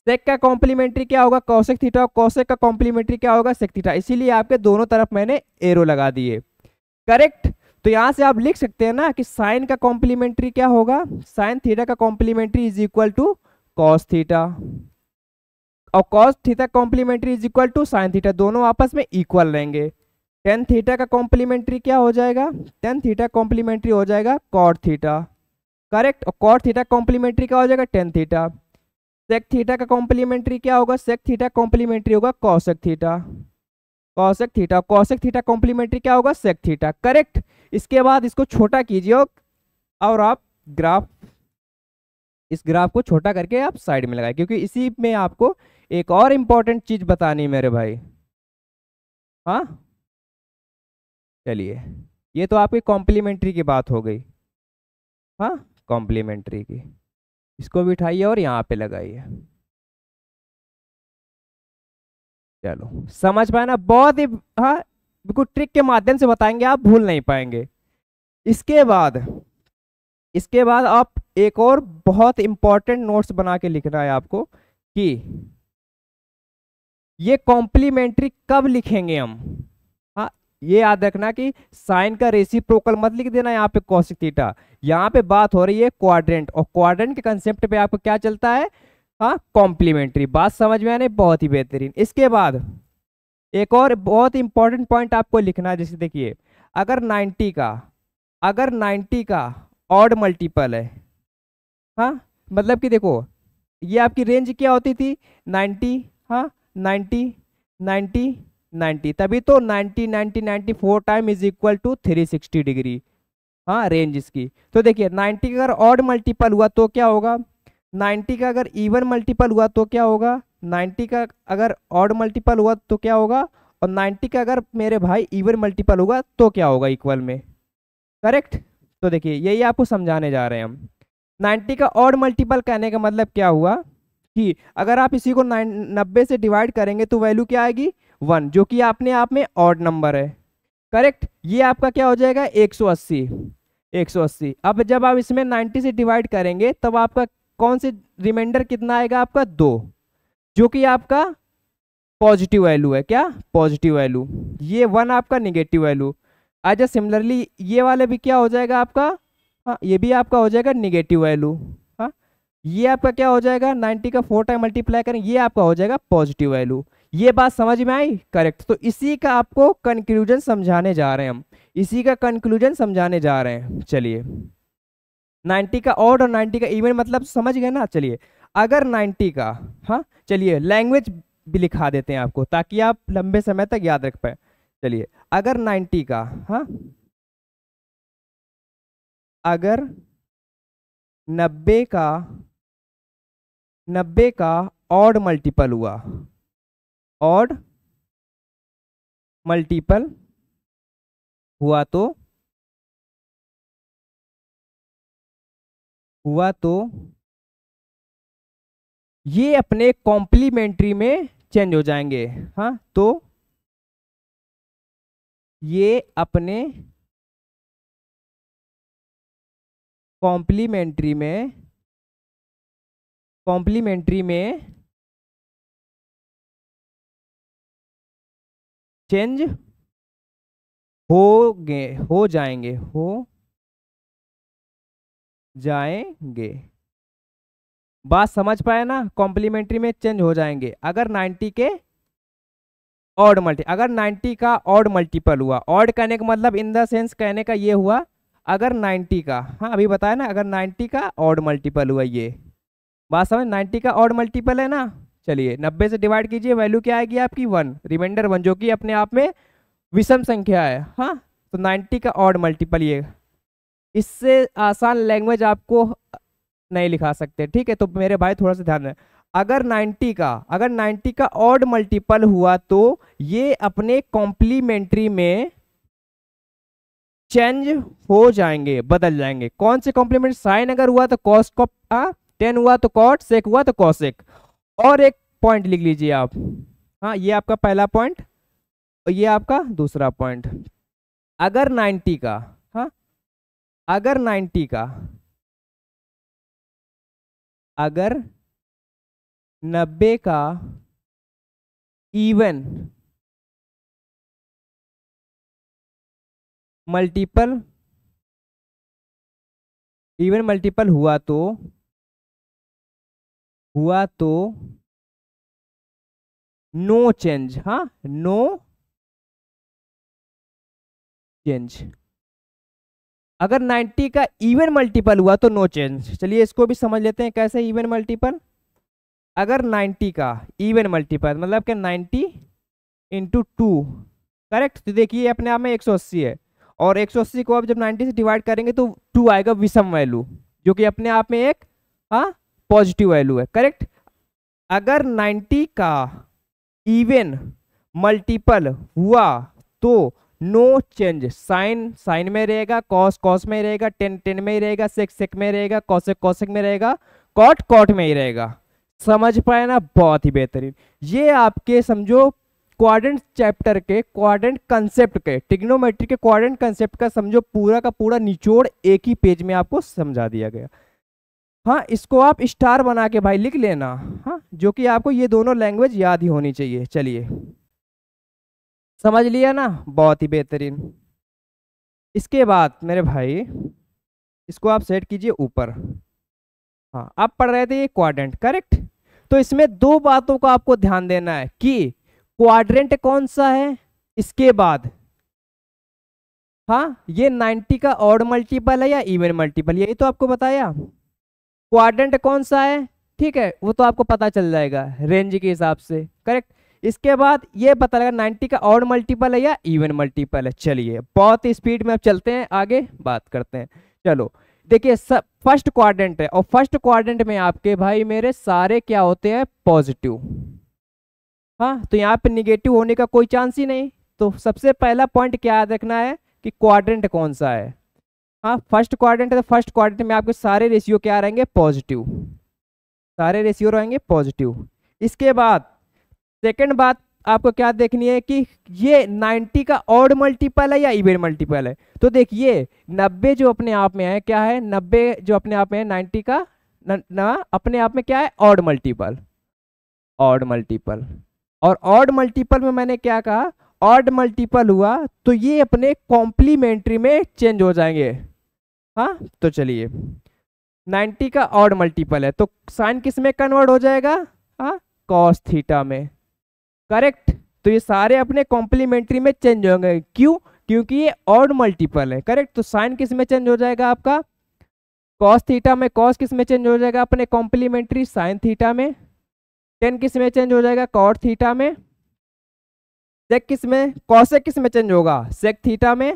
सेक का कॉम्प्लीमेंट्री क्या होगा कौशिक थीटा और कौशिक का कॉम्प्लीमेंट्री क्या होगा सेक थीटा इसीलिए आपके दोनों तरफ मैंने एरो लगा दिए करेक्ट तो यहाँ से आप लिख सकते हैं ना कि साइन का कॉम्प्लीमेंट्री क्या होगा साइन थीटा का complementary is equal to cos theta और cos theta complementary is equal to sine theta दोनों आपस में इक्वल रहेंगे टेन थीटा का कॉम्प्लीमेंट्री क्या हो जाएगा टेन थीटा कॉम्प्लीमेंट्री हो जाएगा कॉट थीटा करेक्ट और कॉट थीटा कॉम्प्लीमेंट्री क्या हो जाएगा टेन थीटा सेक थीटा का कॉम्प्लीमेंट्री क्या होगा सेक थीटा कॉम्प्लीमेंट्री होगा cosec theta cosec theta cosec theta complementary क्या होगा सेक थीटा करेक्ट इसके बाद इसको छोटा कीजिए और आप ग्राफ इस ग्राफ को छोटा करके आप साइड में लगाए क्योंकि इसी में आपको एक और इंपॉर्टेंट चीज़ बतानी मेरे भाई हाँ चलिए ये तो आपकी कॉम्प्लीमेंट्री की बात हो गई हाँ कॉम्प्लीमेंट्री की इसको बिठाइए और यहाँ पे लगाइए चलो समझ पाए ना बहुत ही हाँ बिल्कुल ट्रिक के माध्यम से बताएंगे आप भूल नहीं पाएंगे इसके बाद इसके बाद आप एक और बहुत इंपॉर्टेंट नोट्स बना के लिखना है आपको कि ये कॉम्प्लीमेंट्री कब लिखेंगे हम हाँ ये याद रखना कि साइन का रेसिप्रोकल मत लिख देना यहाँ पे कौशिक थीटा यहाँ पे बात हो रही है क्वाड्रेंट और क्वाड्रेंट के कंसेप्ट पे आपको क्या चलता है हाँ कॉम्प्लीमेंट्री बात समझ में आने बहुत ही बेहतरीन इसके बाद एक और बहुत इंपॉर्टेंट पॉइंट आपको लिखना है जैसे देखिए अगर नाइन्टी का अगर नाइन्टी का ऑड मल्टीपल है हाँ मतलब कि देखो ये आपकी रेंज क्या होती थी नाइन्टी हाँ नाइन्टी नाइन्टी नाइन्टी तभी तो ninety ninety ninety four time is equal to three sixty degree हाँ रेंज इसकी तो देखिए नाइन्टी का अगर ऑड मल्टीपल हुआ तो क्या होगा नाइन्टी का अगर इवन मल्टीपल हुआ तो क्या होगा नाइन्टी का अगर ऑड मल्टीपल हुआ तो क्या होगा और नाइन्टी का अगर मेरे भाई इवन मल्टीपल हुआ तो क्या होगा इक्वल में करेक्ट तो देखिए यही आपको समझाने जा रहे हैं हम नाइन्टी का ऑड मल्टीपल कहने का मतलब क्या हुआ ही अगर आप इसी को नब्बे से डिवाइड करेंगे तो वैल्यू क्या आएगी वन जो कि आपने आप में ऑड नंबर है करेक्ट ये आपका क्या हो जाएगा 180 180 अब जब आप इसमें 90 से डिवाइड करेंगे तब आपका कौन से रिमाइंडर कितना आएगा आपका दो जो कि आपका पॉजिटिव वैल्यू है क्या पॉजिटिव वैल्यू ये वन आपका निगेटिव वैल्यू अच्छा सिमिलरली ये वाले भी क्या हो जाएगा आपका हाँ ये भी आपका हो जाएगा निगेटिव वैल्यू ये आपका क्या हो जाएगा 90 का फोर टाइम मल्टीप्लाई करें ये आपका हो जाएगा पॉजिटिव वैल्यू ये बात समझ में आई करेक्ट तो इसी का आपको कंक्लूजन समझाने जा रहे हैं हम इसी का कंक्लूजन समझाने जा रहे हैं चलिए 90 का ऑड और 90 का इवन मतलब समझ गए ना चलिए अगर 90 का हाँ चलिए लैंग्वेज भी लिखा देते हैं आपको ताकि आप लंबे समय तक याद रख पाए चलिए अगर नाइन्टी का हाँ अगर नब्बे का नब्बे का ऑड मल्टीपल हुआ ऑड मल्टीपल हुआ तो हुआ तो ये अपने कॉम्प्लीमेंट्री में चेंज हो जाएंगे हाँ तो ये अपने कॉम्प्लीमेंट्री में कॉम्प्लीमेंट्री में चेंज हो गए हो जाएंगे हो जाएंगे बात समझ पाए ना कॉम्प्लीमेंट्री में चेंज हो जाएंगे अगर 90 के ऑड मल्टी अगर 90 का ऑड मल्टीपल हुआ ऑड कहने का मतलब इन द सेंस कहने का ये हुआ अगर 90 का हाँ अभी बताया ना अगर 90 का ऑड मल्टीपल हुआ ये बात समझ नाइन्टी का ऑड मल्टीपल है ना चलिए नब्बे से डिवाइड कीजिए वैल्यू क्या आएगी आपकी वन रिमाइंडर वन जो कि अपने आप में विषम संख्या है हाँ तो नाइन्टी का ऑड मल्टीपल ये इससे आसान लैंग्वेज आपको नहीं लिखा सकते ठीक है तो मेरे भाई थोड़ा सा ध्यान रहे अगर 90 का अगर 90 का ऑड मल्टीपल हुआ तो ये अपने कॉम्प्लीमेंट्री में चेंज हो जाएंगे बदल जाएंगे कौन से कॉम्प्लीमेंट साइन अगर हुआ तो कॉस्ट टेन हुआ तो कॉट सेक हुआ तो कॉसेक और एक पॉइंट लिख लीजिए आप हाँ ये आपका पहला पॉइंट और ये आपका दूसरा पॉइंट अगर 90 का हाँ अगर 90 का अगर 90 का इवन मल्टीपल इवन मल्टीपल हुआ तो हुआ तो नो चेंज हा नो चेंज अगर 90 का इवन मल्टीपल हुआ तो नो चेंज चलिए इसको भी समझ लेते हैं कैसे इवन मल्टीपल अगर 90 का इवन मल्टीपल मतलब कि 90 इंटू टू करेक्ट तो देखिए अपने आप में 180 है और 180 को आप जब 90 से डिवाइड करेंगे तो टू आएगा विषम वैल्यू जो कि अपने आप में एक हाँ पॉजिटिव वैल्यू है करेक्ट अगर 90 का इवन मल्टीपल हुआ तो नो चेंज साइन साइन में रहेगा कॉस कॉस में रहेगा टेन टेन में ही रहेगा सेक सेक में रहेगा कॉसेक कॉसेक में रहेगा कॉट कॉट में ही रहेगा समझ पाए ना बहुत ही बेहतरीन ये आपके समझो क्वाड्रेंट चैप्टर के क्वाड्रेंट कंसेप्ट के टिग्नोमेट्री के क्वाड्रेंट कंसेप्ट का समझो पूरा का पूरा निचोड़ एक ही पेज में आपको समझा दिया गया हाँ इसको आप स्टार बना के भाई लिख लेना हाँ जो कि आपको ये दोनों लैंग्वेज याद ही होनी चाहिए चलिए समझ लिया ना बहुत ही बेहतरीन इसके बाद मेरे भाई इसको आप सेट कीजिए ऊपर हाँ आप पढ़ रहे थे ये क्वाड्रेंट करेक्ट तो इसमें दो बातों का आपको ध्यान देना है कि क्वाड्रेंट कौन सा है इसके बाद हाँ ये 90 का ऑड मल्टीपल है या इवन मल्टीपल यही तो आपको बताया क्वाड्रेंट कौन सा है ठीक है वो तो आपको पता चल जाएगा रेंज के हिसाब से करेक्ट इसके बाद ये पता लगा 90 का और मल्टीपल है या इवन मल्टीपल है चलिए बहुत ही स्पीड में अब चलते हैं आगे बात करते हैं चलो देखिए सब फर्स्ट क्वाड्रेंट है और फर्स्ट क्वाड्रेंट में आपके भाई मेरे सारे क्या होते हैं पॉजिटिव हाँ तो यहाँ पे निगेटिव होने का कोई चांस ही नहीं तो सबसे पहला पॉइंट क्या याद रखना है कि क्वाड्रेंट कौन सा है हाँ फर्स्ट क्वाड्रेंट है तो फर्स्ट क्वाड्रेंट में आपके सारे रेशियो क्या रहेंगे पॉजिटिव सारे रेशियो रहेंगे पॉजिटिव इसके बाद सेकेंड बात आपको क्या देखनी है कि ये 90 का ऑड मल्टीपल है या इवेंट मल्टीपल है तो देखिए 90 जो अपने आप में है क्या है 90 जो अपने आप में है 90 का न, ना अपने आप में क्या है ऑड मल्टीपल ऑड मल्टीपल और ऑड मल्टीपल में मैंने क्या कहा ऑड मल्टीपल हुआ तो ये अपने कॉम्प्लीमेंट्री में चेंज हो जाएंगे हाँ तो चलिए 90 का ऑड मल्टीपल है तो साइन किस में कन्वर्ट हो जाएगा हाँ कॉस थीटा में करेक्ट तो ये सारे अपने कॉम्प्लीमेंट्री में चेंज होंगे क्यों क्योंकि ये ऑड मल्टीपल है करेक्ट तो साइन किस में चेंज हो जाएगा आपका कॉस थीटा में कॉस किस में चेंज हो जाएगा अपने कॉम्प्लीमेंट्री साइन थीटा में टेन किस में चेंज हो जाएगा कॉट थीटा में सेक किस में कॉसेक किस में चेंज होगा सेक थीटा में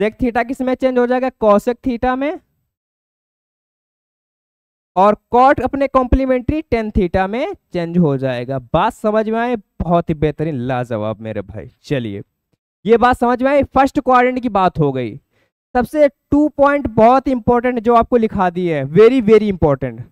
देख थीटा किस में चेंज हो जाएगा कौशक थीटा में और कॉट अपने कॉम्प्लीमेंट्री टेन थीटा में चेंज हो जाएगा बात समझ में आए बहुत ही बेहतरीन लाजवाब मेरे भाई चलिए ये बात समझ में आई फर्स्ट क्वारेंट की बात हो गई सबसे टू पॉइंट बहुत इंपॉर्टेंट जो आपको लिखा दिए है वेरी वेरी इंपॉर्टेंट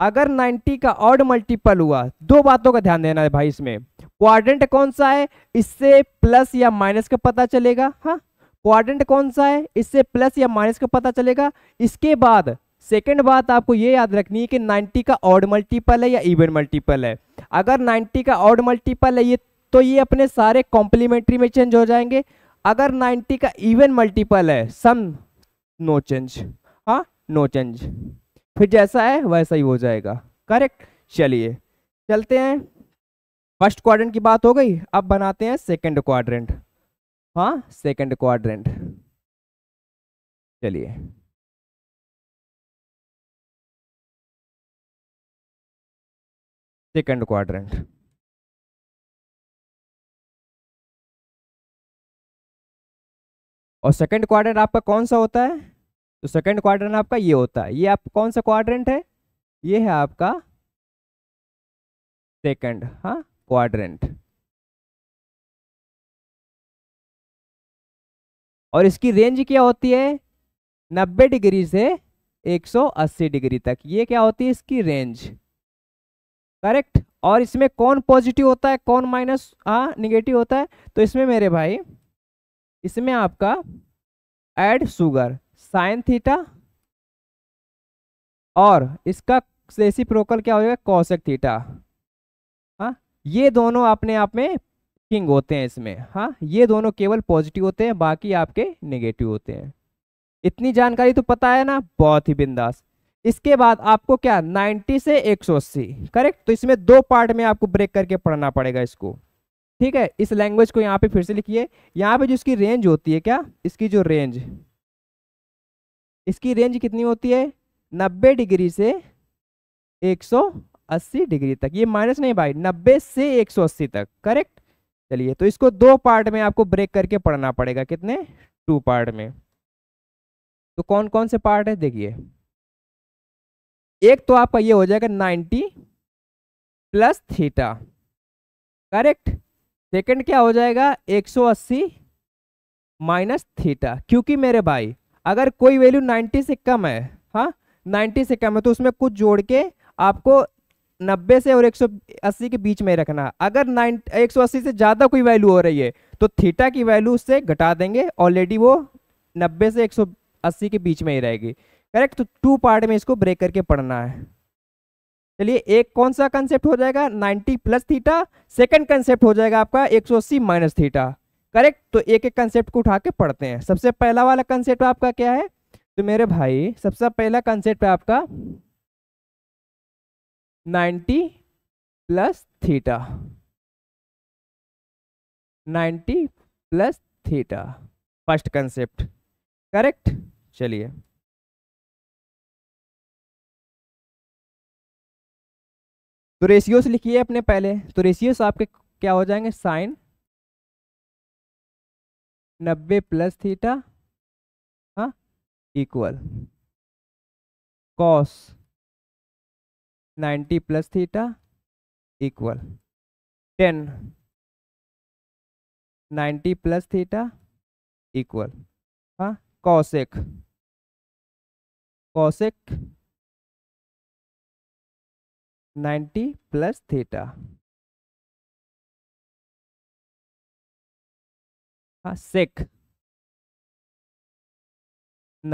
अगर 90 का ऑड मल्टीपल हुआ दो बातों का ध्यान देना है भाई इसमें क्वारेंट कौन सा है इससे प्लस या माइनस का पता चलेगा हाँ क्वाड्रेंट कौन सा है इससे प्लस या माइनस का पता चलेगा इसके बाद सेकेंड बात आपको ये याद रखनी है कि 90 का ऑड मल्टीपल है या इवन मल्टीपल है अगर 90 का ऑड मल्टीपल है ये तो ये अपने सारे कॉम्प्लीमेंट्री में चेंज हो जाएंगे अगर 90 का इवन मल्टीपल है सम नो चेंज हाँ नो चेंज फिर जैसा है वैसा ही हो जाएगा करेक्ट चलिए चलते हैं फर्स्ट क्वाड्रेंट की बात हो गई अब बनाते हैं सेकेंड क्वाड्रेंट हाँ सेकंड क्वाड्रेंट चलिए सेकंड क्वाड्रेंट और सेकंड क्वाड्रेंट आपका कौन सा होता है तो सेकंड क्वाड्रेंट आपका ये होता है ये आप कौन सा क्वाड्रेंट है ये है आपका सेकंड हाँ क्वाड्रेंट और इसकी रेंज क्या होती है नब्बे डिग्री से 180 डिग्री तक ये क्या होती है इसकी रेंज करेक्ट और इसमें कौन पॉजिटिव होता है कौन माइनस हाँ निगेटिव होता है तो इसमें मेरे भाई इसमें आपका एड शुगर साइन थीटा और इसका सेसी प्रोकल क्या होगा कौशक थीटा हाँ ये दोनों अपने आप में किंग होते हैं इसमें हाँ ये दोनों केवल पॉजिटिव होते हैं बाकी आपके नेगेटिव होते हैं इतनी जानकारी तो पता है ना बहुत ही बिंदास इसके बाद आपको क्या 90 से एक करेक्ट तो इसमें दो पार्ट में आपको ब्रेक करके पढ़ना पड़ेगा इसको ठीक है इस लैंग्वेज को यहाँ पे फिर से लिखिए यहाँ पे जो इसकी रेंज होती है क्या इसकी जो रेंज इसकी रेंज कितनी होती है नब्बे डिग्री से 180 डिग्री तक ये माइनस नहीं भाई नब्बे से 180 तक करेक्ट चलिए तो इसको दो पार्ट में आपको ब्रेक करके पढ़ना पड़ेगा कितने टू पार्ट में तो कौन कौन से पार्ट है देखिए एक तो आपका ये हो जाएगा 90 प्लस थीटा करेक्ट सेकंड क्या हो जाएगा 180 माइनस थीटा क्योंकि मेरे भाई अगर कोई वैल्यू 90 से कम है हाँ 90 से कम है तो उसमें कुछ जोड़ के आपको नब्बे से और 180 के बीच में रखना अगर नाइन 180 से ज़्यादा कोई वैल्यू हो रही है तो थीटा की वैल्यू उससे घटा देंगे ऑलरेडी वो नब्बे से 180 के बीच में ही रहेगी करेक्ट तो टू पार्ट में इसको ब्रेक करके पढ़ना है चलिए एक कौन सा कंसेप्ट हो जाएगा 90 प्लस थीटा सेकंड कंसेप्ट हो जाएगा आपका 180 माइनस थीटा करेक्ट तो एक एक कंसेप्ट को उठा के पढ़ते हैं सबसे पहला वाला कंसेप्ट आपका क्या है तो मेरे भाई सबसे पहला कंसेप्ट है आपका 90 plus theta 90 plus theta first concept correct चलिए तो रेशियोस लिखिए अपने पहले तो रेशियोस आपके क्या हो जाएंगे साइन नब्बे प्लस थीटा हाँ equal cos ninety plus theta equal tan ninety plus theta equal हाँ cosec cosec ninety plus theta हाँ sec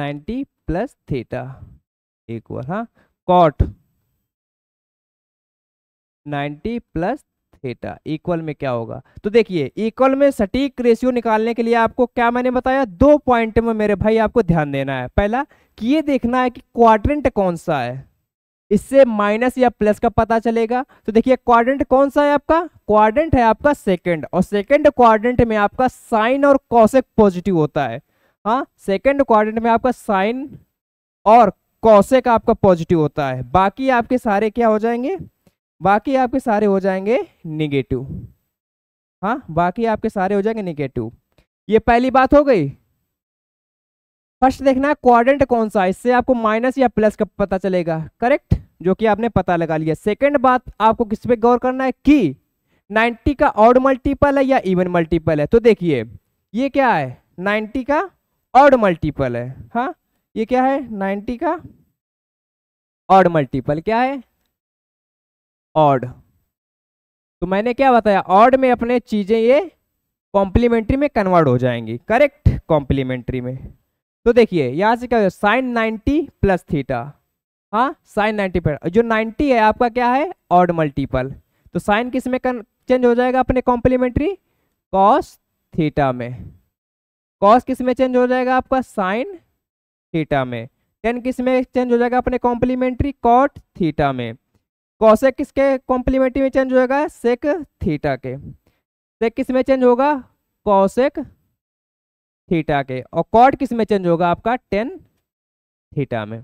ninety plus theta equal हाँ कॉट 90 प्लस थेटा इक्वल में क्या होगा तो देखिए इक्वल में सटीक रेशियो निकालने के लिए आपको क्या मैंने बताया दो पॉइंट में मेरे भाई आपको ध्यान देना है पहला कि ये देखना है कि क्वाड्रेंट कौन सा है इससे माइनस या प्लस का पता चलेगा तो देखिए क्वाड्रेंट कौन सा है आपका क्वाड्रेंट है आपका सेकंड और सेकंड क्वाड्रेंट में आपका साइन और कॉसेक पॉजिटिव होता है हाँ सेकंड क्वाड्रेंट में आपका साइन और कॉसेक आपका पॉजिटिव होता है बाकी आपके सारे क्या हो जाएंगे बाकी आपके सारे हो जाएंगे निगेटिव हाँ बाकी आपके सारे हो जाएंगे निगेटिव ये पहली बात हो गई फर्स्ट देखना है क्वारेंट कौन सा इससे आपको माइनस या प्लस का पता चलेगा करेक्ट जो कि आपने पता लगा लिया सेकंड बात आपको किस पे गौर करना है कि 90 का ऑड मल्टीपल है या इवन मल्टीपल है तो देखिए ये क्या है 90 का ऑड मल्टीपल है हाँ ये क्या है 90 का ऑड मल्टीपल क्या है ऑड तो मैंने क्या बताया ऑड में अपने चीज़ें ये कॉम्प्लीमेंट्री में कन्वर्ट हो जाएंगी करेक्ट कॉम्प्लीमेंट्री में तो देखिए यहां से क्या साइन 90 प्लस थीटा हाँ साइन 90 पर जो 90 है आपका क्या है ऑड मल्टीपल तो साइन किस में चेंज हो जाएगा अपने कॉम्प्लीमेंट्री कॉस थीटा में कॉस किस में चेंज हो जाएगा आपका साइन थीटा में टेन किस में चेंज हो जाएगा अपने कॉम्प्लीमेंट्री कॉट थीटा में कौशेक किसके कॉम्प्लीमेंट्री में चेंज होएगा सेक थीटा के सेक किस में चेंज होगा कौशेक थीटा के और कॉड किस में चेंज होगा आपका टेन थीटा में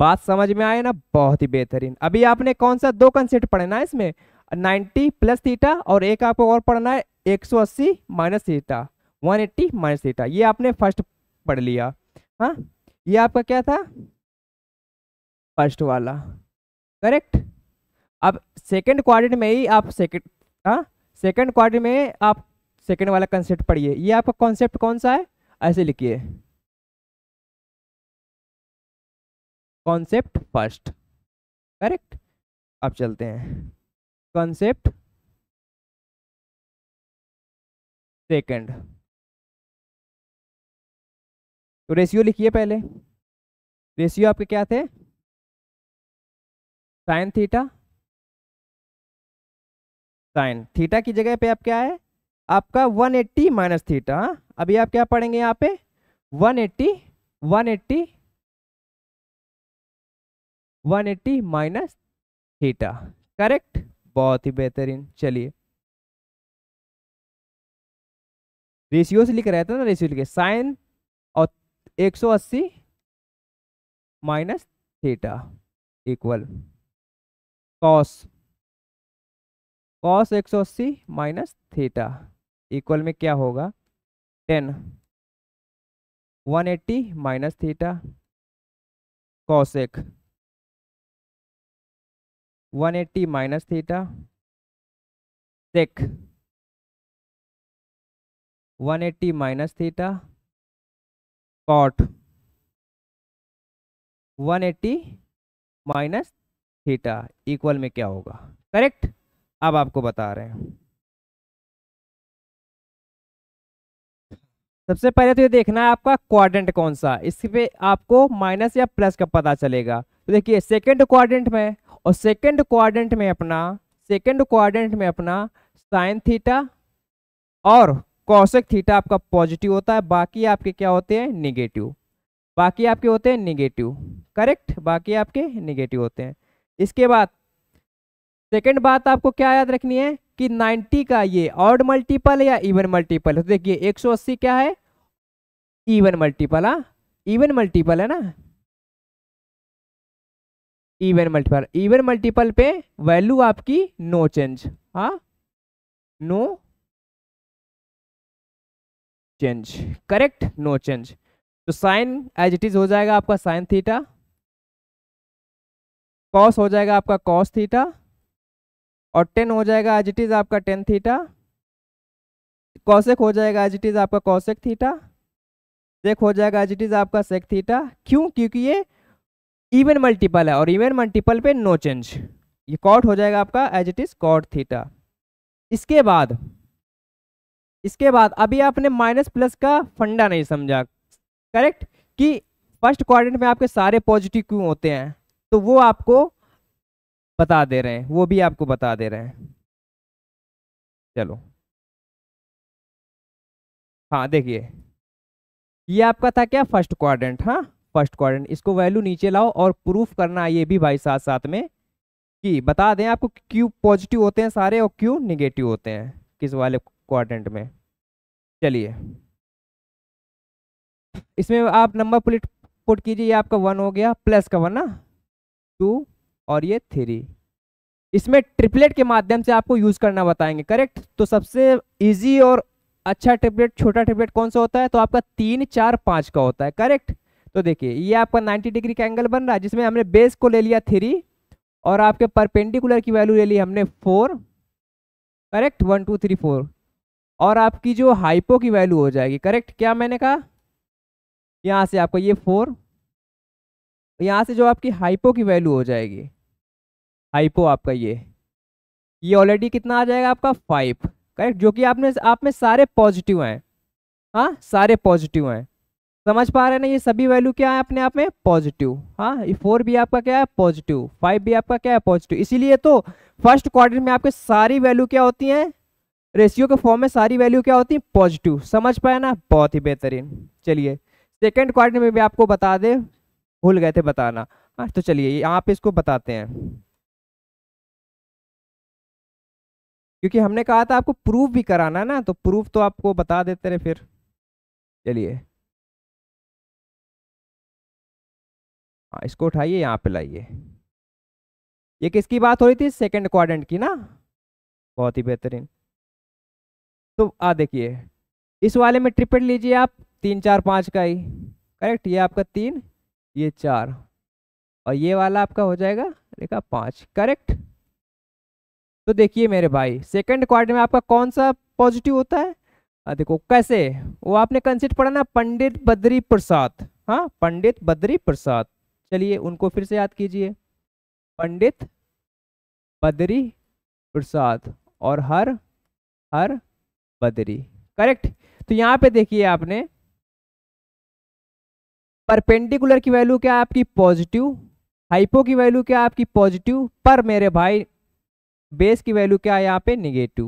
बात समझ में आए ना बहुत ही बेहतरीन अभी आपने कौन सा दो कंसेप्ट पढ़ना है इसमें 90 प्लस थीटा और एक आपको और पढ़ना है 180 माइनस थीटा 180 माइनस थीटा ये आपने फर्स्ट पढ़ लिया हाँ ये आपका क्या था फर्स्ट वाला करेक्ट अब सेकेंड क्वाड्रेंट में ही आप सेकेंड हाँ सेकेंड क्वाड्रेंट में आप सेकेंड वाला कंसेप्ट पढ़िए ये आपका कॉन्सेप्ट कौन सा है ऐसे लिखिए कॉन्सेप्ट फर्स्ट करेक्ट अब चलते हैं कॉन्सेप्ट सेकंड तो रेशियो लिखिए पहले रेशियो आपके क्या थे साइन थीटा साइन थीटा की जगह पे आप क्या है आपका 180 एट्टी माइनस थीटा हाँ? अभी आप क्या पढ़ेंगे यहाँ पे 180 180 180 माइनस थीटा करेक्ट बहुत ही बेहतरीन चलिए रेशियो से लिख रहे थे ना रेशियो लिखे साइन और 180 minus theta equal cos cos एक सौ अस्सी माइनस थीटा इक्वल में क्या होगा tan one eighty minus theta cos एक one eighty minus theta sec one eighty minus theta cot one eighty minus theta equal में क्या होगा करेक्ट अब आपको बता रहे हैं सबसे पहले तो ये देखना है आपका क्वाड्रेंट कौन सा इस पे आपको माइनस या प्लस का पता चलेगा तो देखिए सेकंड क्वाड्रेंट में और सेकंड क्वाड्रेंट में अपना सेकंड क्वाड्रेंट में अपना साइन थीटा और कौशिक थीटा आपका पॉजिटिव होता है बाकी आपके क्या होते हैं निगेटिव बाकी आपके होते हैं निगेटिव करेक्ट बाकी आपके निगेटिव होते हैं इसके बाद सेकेंड बात आपको क्या याद रखनी है कि 90 का ये ऑड मल्टीपल या इवन मल्टीपल है तो देखिए 180 क्या है इवन मल्टीपल हा इवन मल्टीपल है ना इवन मल्टीपल इवन मल्टीपल पे वैल्यू आपकी नो चेंज हा no change correct no change तो साइन एज इट इज हो जाएगा आपका साइन थीटा कॉस हो जाएगा आपका कॉस थीटा और टेन हो जाएगा एज इट इज़ आपका टेन थीटा कौशेक हो जाएगा एज इट इज़ आपका कौशिक थीटा सेक हो जाएगा एज इट इज़ आपका सेक थीटा क्यों क्योंकि ये इवन मल्टीपल है और इवन मल्टीपल पे नो चेंज ये कॉट हो जाएगा आपका as it is cot theta इसके बाद इसके बाद अभी आपने माइनस प्लस का फंडा नहीं समझा करेक्ट कि फर्स्ट क्वार में आपके सारे पॉजिटिव क्यों होते हैं तो वो आपको बता दे रहे हैं वो भी आपको बता दे रहे हैं चलो हाँ देखिए ये आपका था क्या फर्स्ट क्वाड्रेंट हाँ फर्स्ट क्वाड्रेंट इसको वैल्यू नीचे लाओ और प्रूफ करना ये भी भाई साथ साथ में कि बता दें आपको क्यू पॉजिटिव होते हैं सारे और क्यू निगेटिव होते हैं किस वाले क्वाड्रेंट में चलिए इसमें आप नंबर प्लेट पुट कीजिए ये आपका वन हो गया प्लस का वन ना टू और ये थ्री इसमें ट्रिपलेट के माध्यम से आपको यूज़ करना बताएंगे करेक्ट तो सबसे इजी और अच्छा ट्रिपलेट छोटा ट्रिपलेट कौन सा होता है तो आपका तीन चार पाँच का होता है करेक्ट तो देखिए ये आपका 90 डिग्री का एंगल बन रहा है जिसमें हमने बेस को ले लिया थ्री और आपके परपेंडिकुलर की वैल्यू ले ली हमने four correct one two three four और आपकी जो हाइपो की वैल्यू हो जाएगी करेक्ट क्या मैंने कहा यहाँ से आपका ये फोर यहाँ से जो आपकी हाइपो की वैल्यू हो जाएगी हाइपो आपका ये ये ऑलरेडी कितना आ जाएगा आपका फाइव करेक्ट जो कि आपने आप में सारे पॉजिटिव हैं हाँ सारे पॉजिटिव हैं समझ पा रहे हैं ना ये सभी वैल्यू क्या है अपने आप में पॉजिटिव हाँ ये फोर भी आपका क्या है पॉजिटिव फाइव भी आपका क्या है पॉजिटिव इसीलिए तो फर्स्ट क्वार्टर में आपके सारी वैल्यू क्या होती हैं रेशियो के फॉर्म में सारी वैल्यू क्या होती है पॉजिटिव समझ पाए ना बहुत ही बेहतरीन चलिए सेकेंड क्वार्टर में भी आपको बता दे भूल गए थे बताना हाँ तो चलिए आप इसको बताते हैं क्योंकि हमने कहा था आपको प्रूफ भी कराना है ना तो प्रूफ तो आपको बता देते रहे फिर चलिए हाँ इसको उठाइए यहाँ पे लाइए ये किसकी बात हो रही थी सेकंड क्वाड्रेंट की ना बहुत ही बेहतरीन तो आ देखिए इस वाले में ट्रिपल लीजिए आप तीन चार पाँच का ही करेक्ट ये आपका तीन ये चार और ये वाला आपका हो जाएगा देखा पाँच करेक्ट तो देखिए मेरे भाई सेकंड क्वार्टर में आपका कौन सा पॉजिटिव होता है आ, देखो कैसे वो आपने कंसेप्ट पढ़ा ना पंडित बद्री प्रसाद हाँ पंडित बद्री प्रसाद चलिए उनको फिर से याद कीजिए पंडित बद्री प्रसाद और हर हर बद्री करेक्ट तो यहाँ पे देखिए आपने परपेंडिकुलर की वैल्यू क्या आपकी पॉजिटिव हाइपो की वैल्यू क्या आपकी पॉजिटिव पर मेरे भाई बेस की वैल्यू क्या है यहाँ पे निगेटिव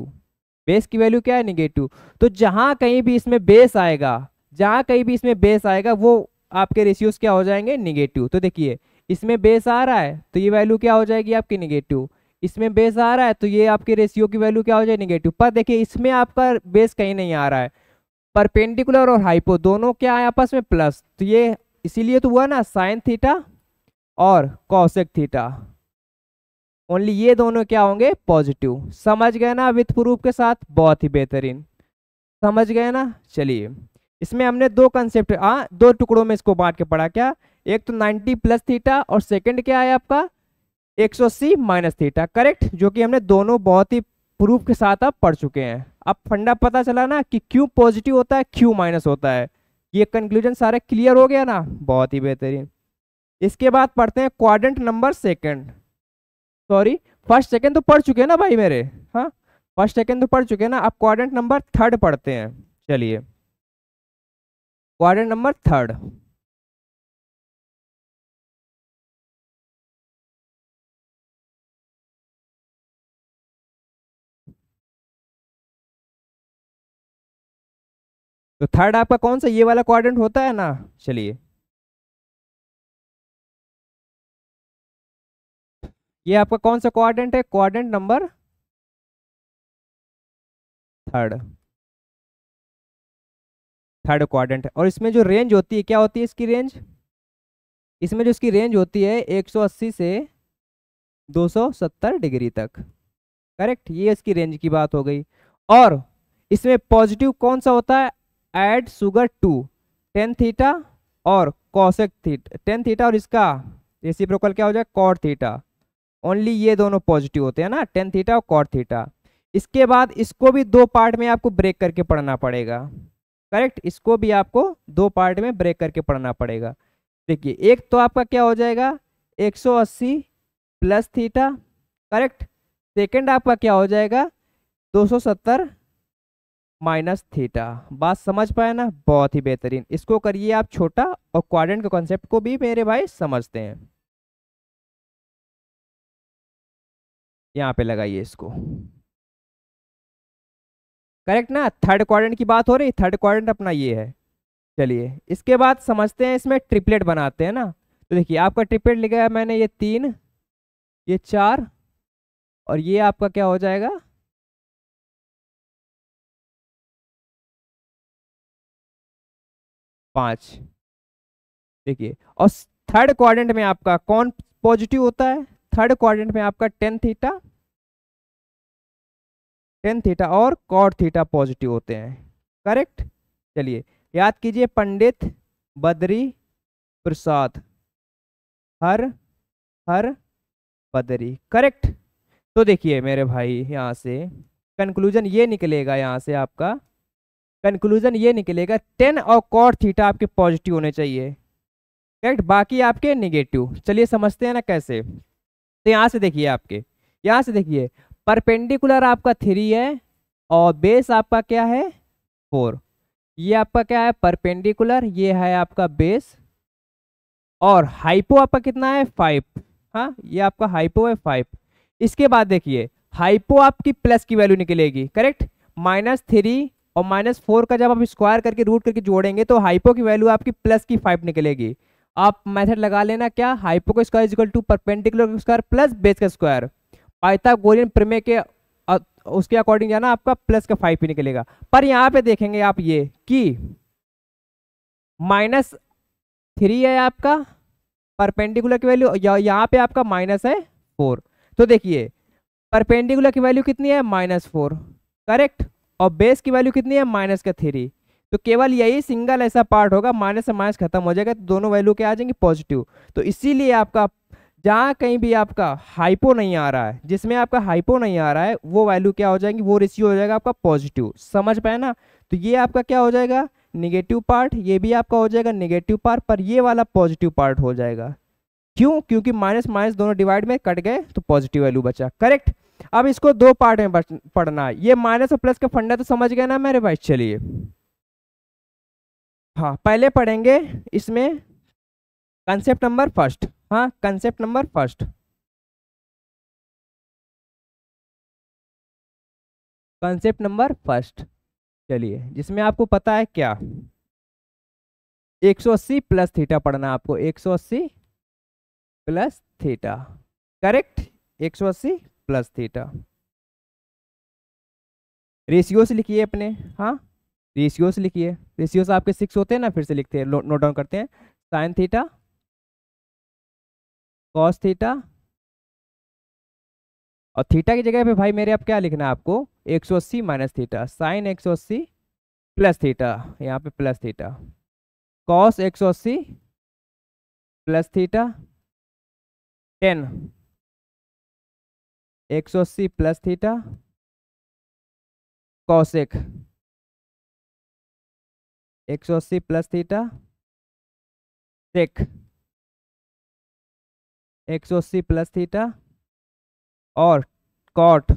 बेस की वैल्यू क्या है निगेटिव तो जहाँ कहीं भी इसमें बेस आएगा जहाँ कहीं भी इसमें बेस आएगा वो आपके रेशियोज क्या हो जाएंगे निगेटिव तो देखिए इसमें बेस आ रहा है तो ये वैल्यू क्या हो जाएगी आपकी निगेटिव इसमें बेस आ रहा है तो ये आपके रेशियो की वैल्यू क्या हो जाएगी निगेटिव पर देखिए इसमें आपका बेस कहीं नहीं आ रहा है परपेंडिकुलर और हाइपो दोनों क्या है आपस में प्लस तो ये इसीलिए तो हुआ ना साइन थीटा और कौशिक थीटा ओनली ये दोनों क्या होंगे पॉजिटिव समझ गए ना विथ प्रूफ के साथ बहुत ही बेहतरीन समझ गए ना चलिए इसमें हमने दो कंसेप्ट हाँ, दो टुकड़ों में इसको बांट के पढ़ा क्या एक तो 90 प्लस थीटा और सेकंड क्या है आपका 180 माइनस थीटा करेक्ट जो कि हमने दोनों बहुत ही प्रूफ के साथ आप पढ़ चुके हैं अब फंडा पता चला ना कि क्यू पॉजिटिव होता है क्यू माइनस होता है ये कंक्लूजन सारा क्लियर हो गया ना बहुत ही बेहतरीन इसके बाद पढ़ते हैं quadrant number second sorry first second तो पढ़ चुके हैं ना भाई मेरे हाँ फर्स्ट सेकेंड तो पढ़ चुके हैं ना आप क्वारेंट नंबर थर्ड पढ़ते हैं चलिए क्वारेंट नंबर थर्ड तो थर्ड आपका कौन सा ये वाला क्वाड्रेंट होता है ना चलिए ये आपका कौन सा क्वाड्रेंट है quadrant number third third quadrant और इसमें जो रेंज होती है क्या होती है इसकी रेंज इसमें जो इसकी रेंज होती है 180 से 270 डिग्री तक करेक्ट ये इसकी रेंज की बात हो गई और इसमें पॉजिटिव कौन सा होता है add sugar to tan theta और कॉशेक थीटा टेन थीटा और इसका रेसिप्रोकल क्या हो जाए कॉड थीटा ओनली ये दोनों पॉजिटिव होते हैं ना टेन थीटा और कॉट थीटा इसके बाद इसको भी दो पार्ट में आपको ब्रेक करके पढ़ना पड़ेगा करेक्ट इसको भी आपको दो पार्ट में ब्रेक करके पढ़ना पड़ेगा देखिए एक तो आपका क्या हो जाएगा 180 प्लस थीटा करेक्ट सेकंड आपका क्या हो जाएगा 270 माइनस थीटा बात समझ पाए ना बहुत ही बेहतरीन इसको करिए आप छोटा और क्वाड्रेंट के कॉन्सेप्ट को भी मेरे भाई समझते हैं यहाँ पे लगाइए इसको करेक्ट ना थर्ड क्वारंट की बात हो रही थर्ड क्वारंट अपना ये है चलिए इसके बाद समझते हैं इसमें ट्रिपलेट बनाते हैं ना तो देखिए आपका ट्रिपलेट लिखा है मैंने ये तीन ये चार और ये आपका क्या हो जाएगा पांच देखिए और थर्ड क्वाड्रेंट में आपका कौन पॉजिटिव होता है थर्ड क्वाड्रेंट में आपका टेन थीटा टेन थीटा और कॉड थीटा पॉजिटिव होते हैं करेक्ट चलिए याद कीजिए पंडित बद्री प्रसाद हर हर बदरी करेक्ट तो देखिए मेरे भाई यहाँ से कंक्लूजन ये निकलेगा यहाँ से आपका कंक्लूजन ये निकलेगा टेन और कॉड थीटा आपके पॉजिटिव होने चाहिए करेक्ट बाकी आपके निगेटिव चलिए समझते हैं ना कैसे तो यहाँ से देखिए आपके यहाँ से देखिए परपेंडिकुलर आपका थ्री है और बेस आपका क्या है फोर ये आपका क्या है परपेंडिकुलर ये है आपका बेस और हाइपो आपका कितना है फाइव हाँ ये आपका हाइपो है फाइव इसके बाद देखिए हाइपो आपकी प्लस की वैल्यू निकलेगी करेक्ट माइनस थ्री और माइनस फोर का जब आप स्क्वायर करके रूट करके जोड़ेंगे तो हाइपो की वैल्यू आपकी प्लस की फाइव निकलेगी आप मेथड लगा लेना क्या हाइपो का square equal to perpendicular square plus base का स्क्वायर पाइथागोरियन प्रमे के उसके अकॉर्डिंग जाना आपका प्लस का फाइव ही निकलेगा पर यहाँ पे देखेंगे आप ये कि माइनस थ्री है आपका परपेंडिकुलर की वैल्यू यहाँ पे आपका माइनस है फोर तो देखिए परपेंडिकुलर की वैल्यू कितनी है माइनस फोर करेक्ट और बेस की वैल्यू कितनी है माइनस का थ्री तो केवल यही सिंगल ऐसा पार्ट होगा माइनस से माइनस खत्म हो जाएगा तो दोनों वैल्यू क्या आ जाएंगे पॉजिटिव तो इसीलिए आपका जहाँ कहीं भी आपका हाइपो नहीं आ रहा है जिसमें आपका हाइपो नहीं आ रहा है वो वैल्यू क्या हो जाएगी वो रिसीव हो जाएगा आपका पॉजिटिव समझ पाए ना तो ये आपका क्या हो जाएगा निगेटिव पार्ट ये भी आपका हो जाएगा निगेटिव पार्ट पर ये वाला पॉजिटिव पार्ट हो जाएगा क्यों क्योंकि माइनस माइनस दोनों डिवाइड में कट गए तो पॉजिटिव वैल्यू बचा करेक्ट अब इसको दो पार्ट में पढ़ना है ये माइनस और प्लस का फंडा तो समझ गए ना मेरे भाई चलिए हाँ पहले पढ़ेंगे इसमें कंसेप्ट नंबर फर्स्ट हाँ concept number first concept number first चलिए जिसमें आपको पता है क्या 180 प्लस थीटा पढ़ना आपको 180 plus theta correct 180 plus theta ratio से लिखिए अपने हाँ रेशियोस लिखिए रेशियोस आपके सिक्स होते हैं ना फिर से लिखते हैं नोट डाउन करते हैं साइन थीटा कॉस थीटा और थीटा की जगह पे भाई मेरे अब क्या लिखना है आपको 180 माइनस थीटा साइन अस्सी प्लस थीटा यहाँ पे प्लस थीटा कॉस अस्सी प्लस थीटा टेन अस्सी प्लस थीटा कॉस एक एक सौ अस्सी प्लस थीटा सेक एक सौ अस्सी प्लस थीटा और कॉट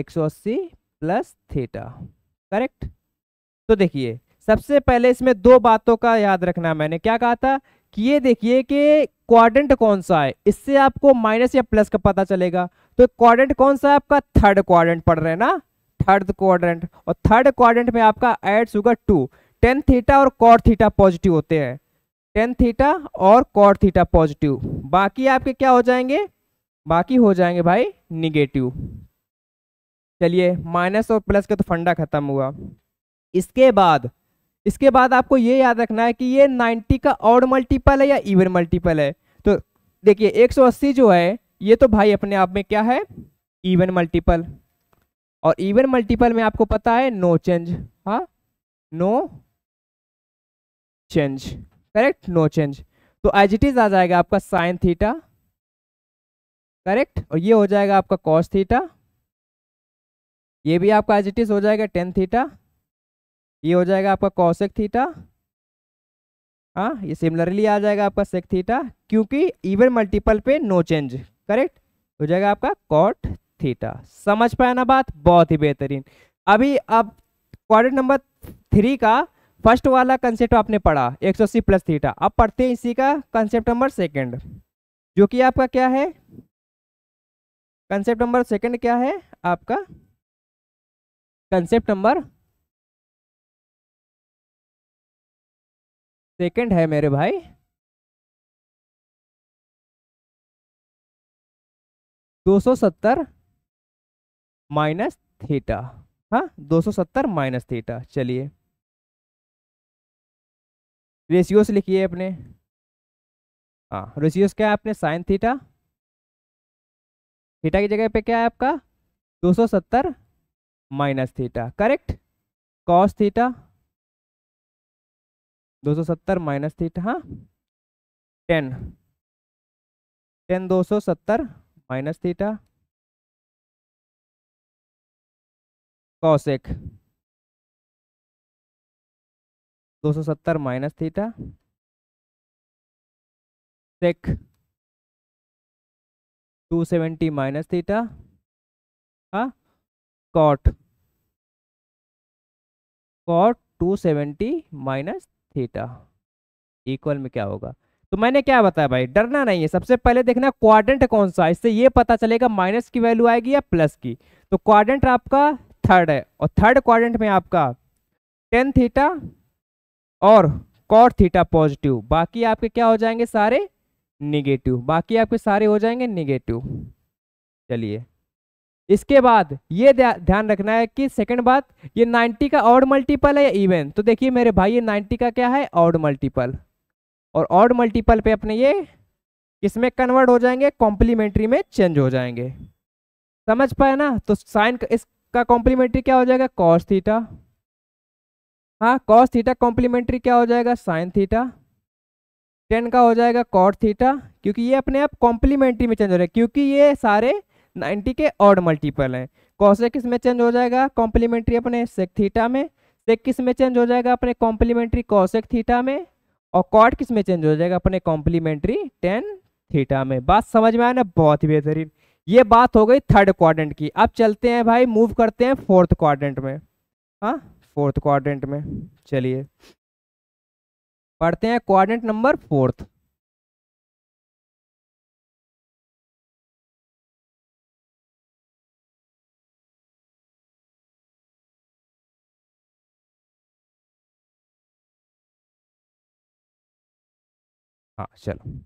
एक सौ अस्सी प्लस थीटा करेक्ट तो देखिए सबसे पहले इसमें दो बातों का याद रखना मैंने क्या कहा था कि ये देखिए कि क्वाड्रेंट कौन सा है इससे आपको माइनस या प्लस का पता चलेगा तो क्वाड्रेंट कौन सा है आपका थर्ड क्वाड्रेंट पढ़ रहे हैं ना थर्ड क्वाड्रेंट और थर्ड क्वाड्रेंट में आपका एड्स होगा टू टेन थीटा और कॉट थीटा पॉजिटिव होते हैं टेन थीटा और कॉट थीटा पॉजिटिव बाकी आपके क्या हो जाएंगे बाकी हो जाएंगे भाई निगेटिव चलिए माइनस और प्लस का तो फंडा खत्म हुआ इसके बाद इसके बाद आपको ये याद रखना है कि ये 90 का और मल्टीपल है या इवन मल्टीपल है तो देखिए 180 जो है ये तो भाई अपने आप में क्या है इवन मल्टीपल और इवन मल्टीपल में आपको पता है नो चेंज हाँ no change correct no change तो एज इट इज आ जाएगा आपका साइन थीटा करेक्ट और ये हो जाएगा आपका कॉस थीटा ये भी आपका एज इट इज हो जाएगा टेन थीटा ये हो जाएगा आपका कॉसेक थीटा हाँ ये सिमिलरली आ जाएगा आपका सेक थीटा क्योंकि इवन मल्टीपल पे नो चेंज करेक्ट हो जाएगा आपका कॉट थीटा समझ पाया ना बात बहुत ही बेहतरीन अभी अब क्वाड्रेंट नंबर थ्री का फर्स्ट वाला कंसेप्ट आपने पढ़ा एक सौ अस्सी प्लस थीटा अब पढ़ते हैं इसी का कंसेप्ट नंबर सेकंड जो कि आपका क्या है कंसेप्ट नंबर सेकंड क्या है आपका कंसेप्ट नंबर सेकंड है मेरे भाई दो सौ सत्तर माइनस थीटा हाँ 270 माइनस थीटा चलिए रेशियोस लिखिए अपने हाँ रेशियोस क्या है आपने साइन थीटा थीटा की जगह पे क्या है आपका 270 minus theta correct cos theta 270 minus theta हाँ टेन टेन दो सौ सत्तर माइनस थीटा कौशिक दो सौ सत्तर minus theta sec two seventy minus theta हा cot cot two seventy minus theta equal में क्या होगा तो मैंने क्या बताया भाई डरना नहीं है सबसे पहले देखना क्वाड्रेंट कौन सा इससे ये पता चलेगा माइनस की वैल्यू आएगी या प्लस की तो क्वाड्रेंट आपका थर्ड है और थर्ड क्वाड्रेंट में आपका टेन थीटा और कॉट थीटा पॉजिटिव बाकी आपके क्या हो जाएंगे सारे निगेटिव बाकी आपके सारे हो जाएंगे निगेटिव चलिए इसके बाद ये ध्यान रखना है कि सेकंड बात ये 90 का ऑड मल्टीपल है या इवन तो देखिए मेरे भाई ये 90 का क्या है ऑड मल्टीपल और ऑड मल्टीपल पे अपने ये इसमें कन्वर्ट हो जाएंगे कॉम्प्लीमेंट्री में चेंज हो जाएंगे समझ पाए ना तो साइन इस का कॉम्प्लीमेंट्री क्या हो जाएगा कॉस थीटा हाँ कॉस थीटा कॉम्प्लीमेंट्री क्या हो जाएगा साइन थीटा टेन का हो जाएगा कॉट थीटा क्योंकि ये अपने आप कॉम्प्लीमेंट्री में चेंज हो रहे हैं क्योंकि ये सारे 90 के ऑड मल्टीपल हैं कॉसेक किस में चेंज हो जाएगा कॉम्प्लीमेंट्री अपने सेक थीटा में सेक किस में चेंज हो जाएगा अपने कॉम्प्लीमेंट्री कॉसेक थीटा में और कॉट किस में चेंज हो जाएगा अपने कॉम्प्लीमेंट्री टेन थीटा में बात समझ में आया ना बहुत ही बेहतरीन ये बात हो गई थर्ड क्वाड्रेंट की अब चलते हैं भाई मूव करते हैं फोर्थ क्वाड्रेंट में हाँ फोर्थ क्वाड्रेंट में चलिए पढ़ते हैं क्वाड्रेंट नंबर फोर्थ हाँ चलो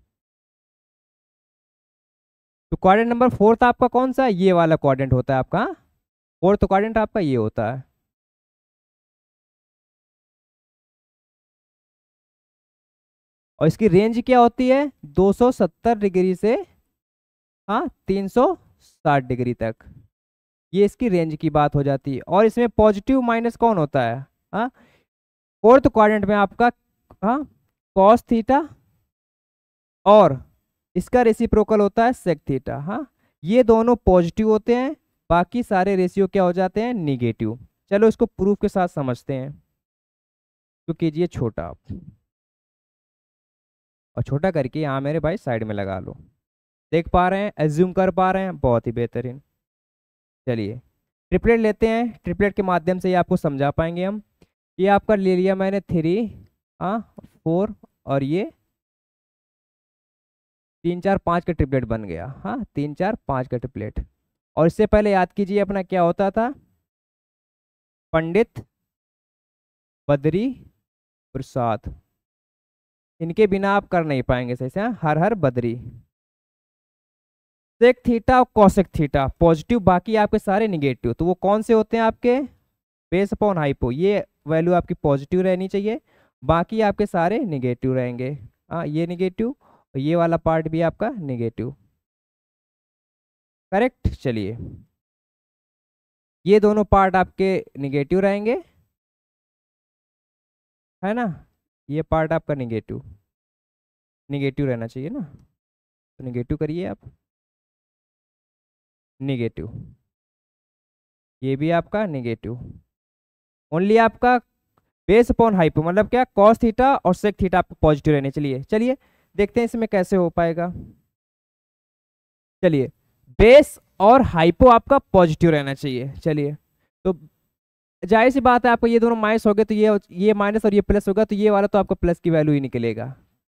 तो क्वाड्रेंट नंबर फोर्थ आपका कौन सा ये वाला क्वाड्रेंट होता है आपका फोर्थ तो क्वाड्रेंट आपका ये होता है और इसकी रेंज क्या होती है 270 डिग्री से हाँ 360 डिग्री तक ये इसकी रेंज की बात हो जाती है और इसमें पॉजिटिव माइनस कौन होता है हाँ फोर्थ क्वाड्रेंट में आपका हाँ कॉस थीटा और इसका रेसिप्रोकल होता है सेक थीटा हाँ ये दोनों पॉजिटिव होते हैं बाकी सारे रेशियो क्या हो जाते हैं निगेटिव चलो इसको प्रूफ के साथ समझते हैं तो कीजिए छोटा आप और छोटा करके यहाँ मेरे भाई साइड में लगा लो देख पा रहे हैं एज्यूम कर पा रहे हैं बहुत ही बेहतरीन चलिए ट्रिपलेट लेते हैं ट्रिपलेट के माध्यम से ये आपको समझा पाएंगे हम ये आपका ले लिया मैंने थ्री हाँ फोर और ये तीन चार पाँच का ट्रिपलेट बन गया हाँ तीन चार पाँच का ट्रिपलेट और इससे पहले याद कीजिए अपना क्या होता था पंडित बद्री प्रसाद इनके बिना आप कर नहीं पाएंगे सही से हाँ? हर हर बद्री सेक थीटा और कौशिक थीटा पॉजिटिव बाकी आपके सारे निगेटिव तो वो कौन से होते हैं आपके बेस अपॉन हाइपो ये वैल्यू आपकी पॉजिटिव रहनी चाहिए बाकी आपके सारे निगेटिव रहेंगे हाँ ये निगेटिव तो ये वाला पार्ट भी आपका नेगेटिव करेक्ट चलिए ये दोनों पार्ट आपके निगेटिव रहेंगे है ना ये पार्ट आपका निगेटिव निगेटिव रहना चाहिए ना तो निगेटिव करिए आप निगेटिव ये भी आपका निगेटिव ओनली आपका बेस अपॉन हाइपो मतलब क्या कॉस थीटा और सेक थीटा आपको पॉजिटिव रहने चलिए चलिए देखते हैं इसमें कैसे हो पाएगा चलिए बेस और हाइपो आपका पॉजिटिव रहना चाहिए चलिए तो जाहिर सी बात है आपका ये दोनों माइनस हो गए तो ये ये माइनस और ये प्लस होगा तो ये वाला तो आपका प्लस की वैल्यू ही निकलेगा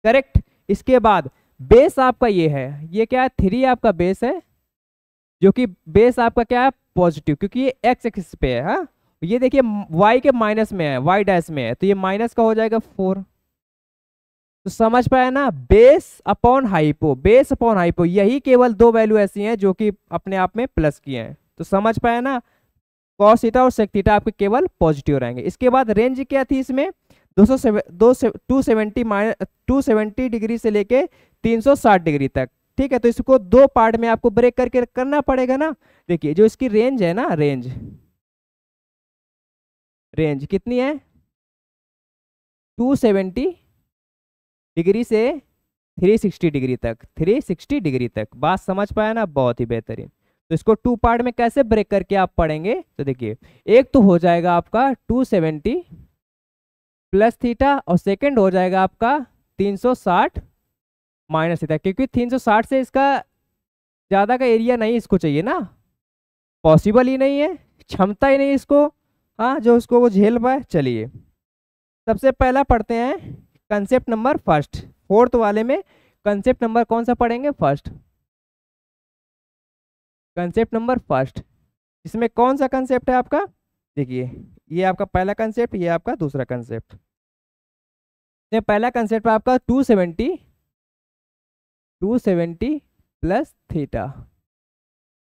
करेक्ट इसके बाद बेस आपका ये है ये क्या है थ्री आपका बेस है जो कि बेस आपका क्या है पॉजिटिव क्योंकि ये एक्स एक्स पे है हा? ये देखिए वाई के माइनस में है वाई डैश में है तो ये माइनस का हो जाएगा फोर तो समझ पाया ना base upon hypo base upon hypo यही केवल दो वैल्यू ऐसी हैं जो कि अपने आप में प्लस किए हैं तो समझ पाया ना कॉसिटा और सेक्टिटा आपके केवल पॉजिटिव रहेंगे इसके बाद रेंज क्या थी इसमें दो सौ दो two seventy minus two seventy degree से लेके तीन सौ साठ डिग्री तक ठीक है तो इसको दो पार्ट में आपको ब्रेक करके करना पड़ेगा ना देखिए जो इसकी रेंज है ना रेंज रेंज कितनी है टू सेवेंटी डिग्री से 360 डिग्री तक 360 डिग्री तक बात समझ पाया ना बहुत ही बेहतरीन तो इसको टू पार्ट में कैसे ब्रेक करके आप पढ़ेंगे तो देखिए एक तो हो जाएगा आपका 270 प्लस थीटा और सेकंड हो जाएगा आपका 360 माइनस थीटा क्योंकि 360 से इसका ज़्यादा का एरिया नहीं इसको चाहिए ना पॉसिबल ही नहीं है क्षमता ही नहीं इसको हाँ जो उसको वो झेल पाए चलिए सबसे पहला पढ़ते हैं कंसेप्ट नंबर फर्स्ट फोर्थ वाले में कंसेप्ट नंबर कौन सा पढ़ेंगे फर्स्ट कंसेप्ट नंबर फर्स्ट इसमें कौन सा कंसेप्ट है आपका देखिए ये आपका पहला कंसेप्ट ये आपका दूसरा कंसेप्ट पहला कंसेप्ट आपका two seventy two seventy plus theta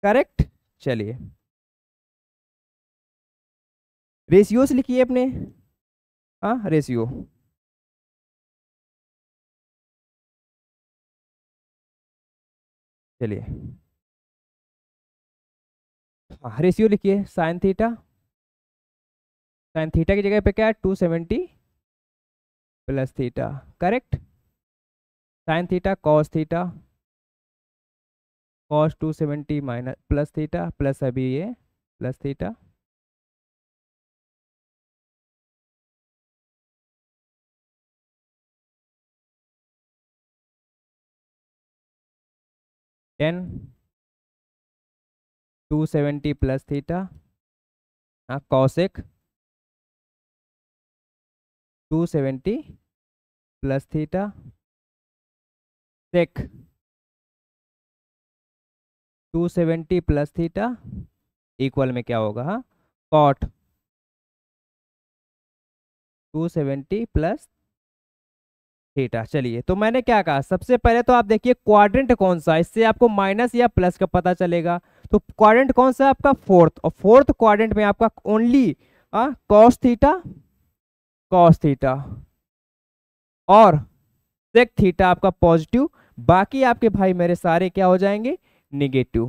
correct चलिए रेशियोस लिखिए अपने हाँ रेशियो चलिए रेशियो लिखिए साइन थीटा साइन थीटा की जगह पे क्या है two seventy plus theta correct sine theta cos theta cos two seventy minus plus theta plus अभी ये plus theta tan two seventy plus theta हाँ cosec two seventy plus theta sec two seventy plus theta equal में क्या होगा हाँ cot two seventy plus theta चलिए तो मैंने क्या कहा सबसे पहले तो आप देखिए क्वाड्रेंट कौन सा इससे आपको माइनस या प्लस का पता चलेगा तो क्वाड्रेंट कौन सा आपका फोर्थ और फोर्थ क्वाड्रेंट में आपका only cos theta cos theta और सेक थीटा आपका पॉजिटिव बाकी आपके भाई मेरे सारे क्या हो जाएंगे निगेटिव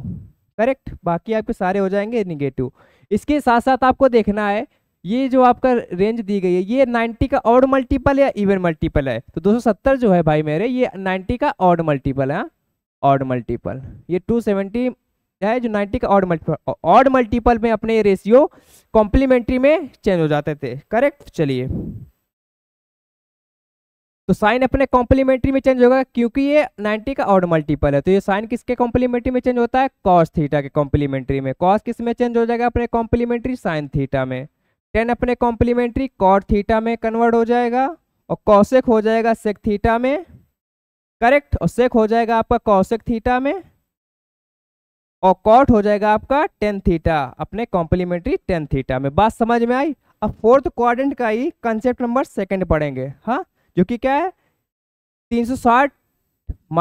करेक्ट बाकी आपके सारे हो जाएंगे निगेटिव इसके साथ साथ आपको देखना है ये जो आपका रेंज दी गई है ये 90 का ऑड मल्टीपल या इवन मल्टीपल है तो 270 जो है भाई मेरे ये 90 का ऑड मल्टीपल है ऑड हाँ? मल्टीपल ये 270 है जो 90 का ऑड मल्टीपल ऑड मल्टीपल में अपने ये रेशियो कॉम्प्लीमेंट्री में चेंज हो जाते थे करेक्ट चलिए तो साइन अपने कॉम्प्लीमेंट्री में चेंज होगा क्योंकि ये 90 का ऑड मल्टीपल है तो ये साइन किसके कॉम्प्लीमेंट्री में चेंज होता है कॉस थीटा के कॉम्प्लीमेंट्री में कॉस किस में चेंज हो जाएगा अपने कॉम्प्लीमेंट्री साइन थीटा में टेन अपने कॉम्प्लीमेंट्री कॉट थीटा में कन्वर्ट हो जाएगा और कौशिक हो जाएगा सेक थीटा में करेक्ट और सेक हो जाएगा आपका कौशिक थीटा में और कॉट हो जाएगा आपका टेन थीटा अपने कॉम्प्लीमेंट्री टेन थीटा में बात समझ में आई अब फोर्थ क्वारेंट का ही कंसेप्ट नंबर सेकेंड पढ़ेंगे हाँ जो कि क्या है 360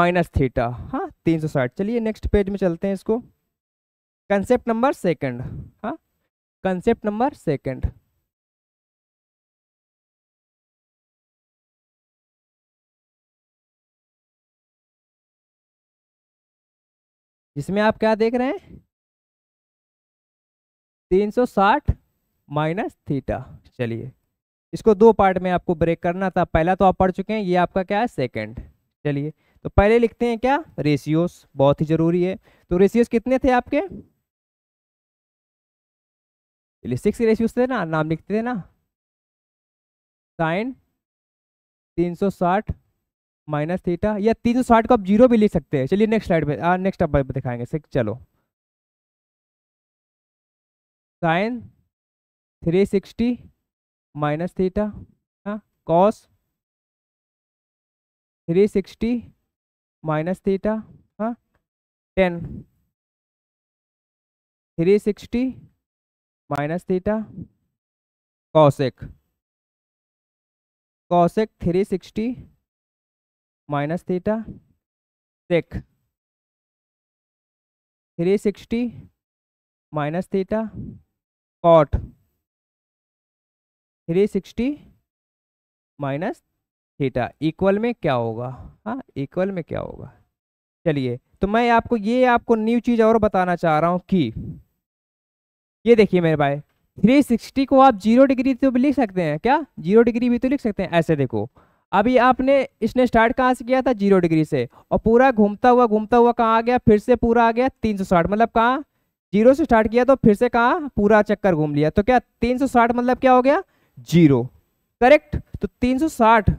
माइनस थीटा हाँ तीन सौ साठ चलिए नेक्स्ट पेज में चलते हैं इसको कंसेप्ट नंबर सेकंड हाँ कंसेप्ट नंबर सेकंड जिसमें आप क्या देख रहे हैं 360 माइनस थीटा चलिए इसको दो पार्ट में आपको ब्रेक करना था पहला तो आप पढ़ चुके हैं ये आपका क्या है सेकंड चलिए तो पहले लिखते हैं क्या रेशियोस बहुत ही जरूरी है तो रेशियोस कितने थे आपके चलिए सिक्स रेशियोस थे ना नाम लिखते थे ना साइन 360 माइनस थीटा या तीन सौ साठ को आप जीरो भी ले सकते हैं चलिए नेक्स्ट स्लाइड पे नेक्स्ट आप दिखाएंगे सिक्स चलो sine three sixty minus theta हाँ cos three sixty minus theta हाँ tan three sixty minus theta cosec cosec three sixty minus theta sec three sixty minus theta cot three sixty minus theta equal में क्या होगा हाँ equal में क्या होगा चलिए तो मैं आपको ये आपको न्यू चीज़ और बताना चाह रहा हूँ कि ये देखिए मेरे भाई 360 को आप जीरो डिग्री तो भी लिख सकते हैं क्या जीरो डिग्री भी तो लिख सकते हैं ऐसे देखो अभी आपने इसने स्टार्ट कहाँ से किया था जीरो डिग्री से और पूरा घूमता हुआ घूमता हुआ कहाँ आ गया फिर से पूरा आ गया तीन सौ साठ मतलब कहाँ जीरो से स्टार्ट किया तो फिर से कहाँ पूरा चक्कर घूम लिया तो क्या तीन सौ साठ मतलब क्या हो गया जीरो करेक्ट तो तीन सौ साठ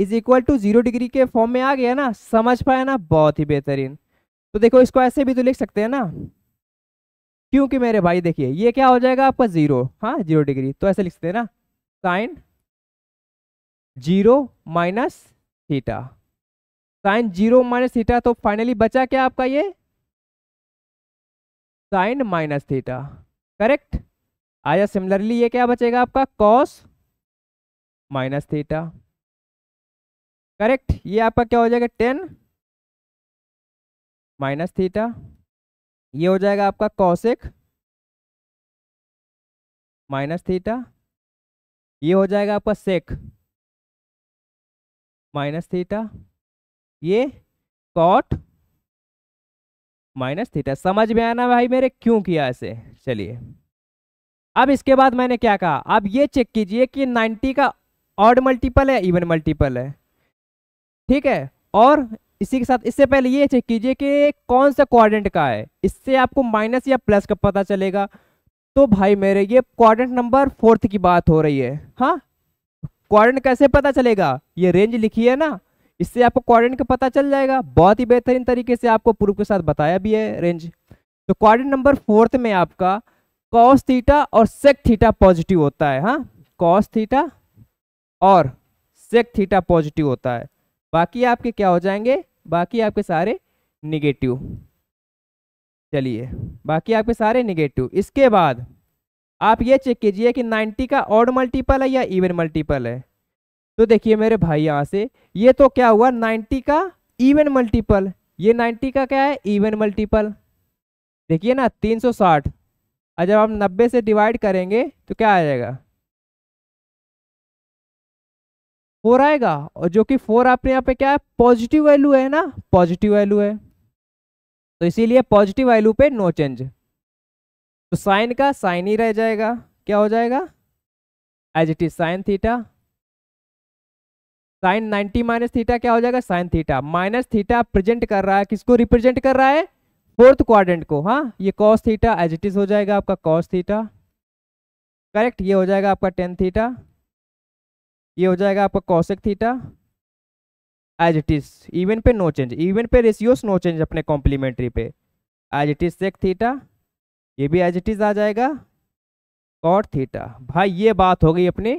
is equal to zero degree के फॉर्म में आ गया ना समझ पाया ना बहुत ही बेहतरीन तो देखो इसको ऐसे भी तो लिख सकते हैं ना क्योंकि मेरे भाई देखिए ये क्या हो जाएगा आपका जीरो हाँ जीरो डिग्री तो ऐसे लिखते हैं ना sine zero minus theta sine zero minus theta तो फाइनली बचा क्या आपका ये साइन माइनस थीटा करेक्ट आया सिमिलरली ये क्या बचेगा आपका कॉस माइनस थीटा करेक्ट ये आपका क्या हो जाएगा टेन माइनस थीटा ये हो जाएगा आपका कौशिक माइनस थीटा ये हो जाएगा आपका सेक माइनस थीटा ये कॉट माइनस थीटा समझ में आना भाई मेरे क्यों किया ऐसे चलिए अब इसके बाद मैंने क्या कहा अब ये चेक कीजिए कि 90 का ऑड मल्टीपल है इवन मल्टीपल है ठीक है और इसी के साथ इससे पहले ये चेक कीजिए कि कौन सा क्वाड्रेंट का है इससे आपको माइनस या प्लस का पता चलेगा तो भाई मेरे ये क्वाड्रेंट नंबर फोर्थ की बात हो रही है हाँ क्वारेंट कैसे पता चलेगा ये रेंज लिखी है ना इससे आपको क्वारेंट का पता चल जाएगा बहुत ही बेहतरीन तरीके से आपको प्रूफ के साथ बताया भी है रेंज तो क्वारेंट नंबर फोर्थ में आपका कॉस थीटा और सेक थीटा पॉजिटिव होता है हाँ कॉस थीटा और सेक थीटा पॉजिटिव होता है बाकी आपके क्या हो जाएंगे बाकी आपके सारे निगेटिव चलिए बाकी आपके सारे निगेटिव इसके बाद आप ये चेक कीजिए कि 90 का ऑड मल्टीपल है या इवन मल्टीपल है तो देखिए मेरे भाई यहाँ से ये तो क्या हुआ 90 का इवन मल्टीपल ये 90 का क्या है इवन मल्टीपल देखिए ना 360 और जब आप 90 से डिवाइड करेंगे तो क्या आ जाएगा फोर आएगा और जो कि फोर आपने यहाँ पे क्या है पॉजिटिव वैल्यू है ना पॉजिटिव वैल्यू है तो इसीलिए पॉजिटिव वैल्यू पे नो चेंज तो साइन का साइन ही रह जाएगा क्या हो जाएगा as it is sine theta sine 90 minus theta क्या हो जाएगा sine theta minus theta present कर रहा है किसको रिप्रेजेंट कर रहा है फोर्थ क्वाड्रेंट को हाँ ये cos theta as it is हो जाएगा आपका कॉस थीटा करेक्ट ये हो जाएगा आपका टेन थीटा ये हो जाएगा आपका cosec theta as it is even पे नो चेंज इवन पे रेशियोस नो चेंज अपने कॉम्प्लीमेंट्री पे as it is sec theta ये भी एज इट इज आ जाएगा कॉट थीटा भाई ये बात हो गई अपने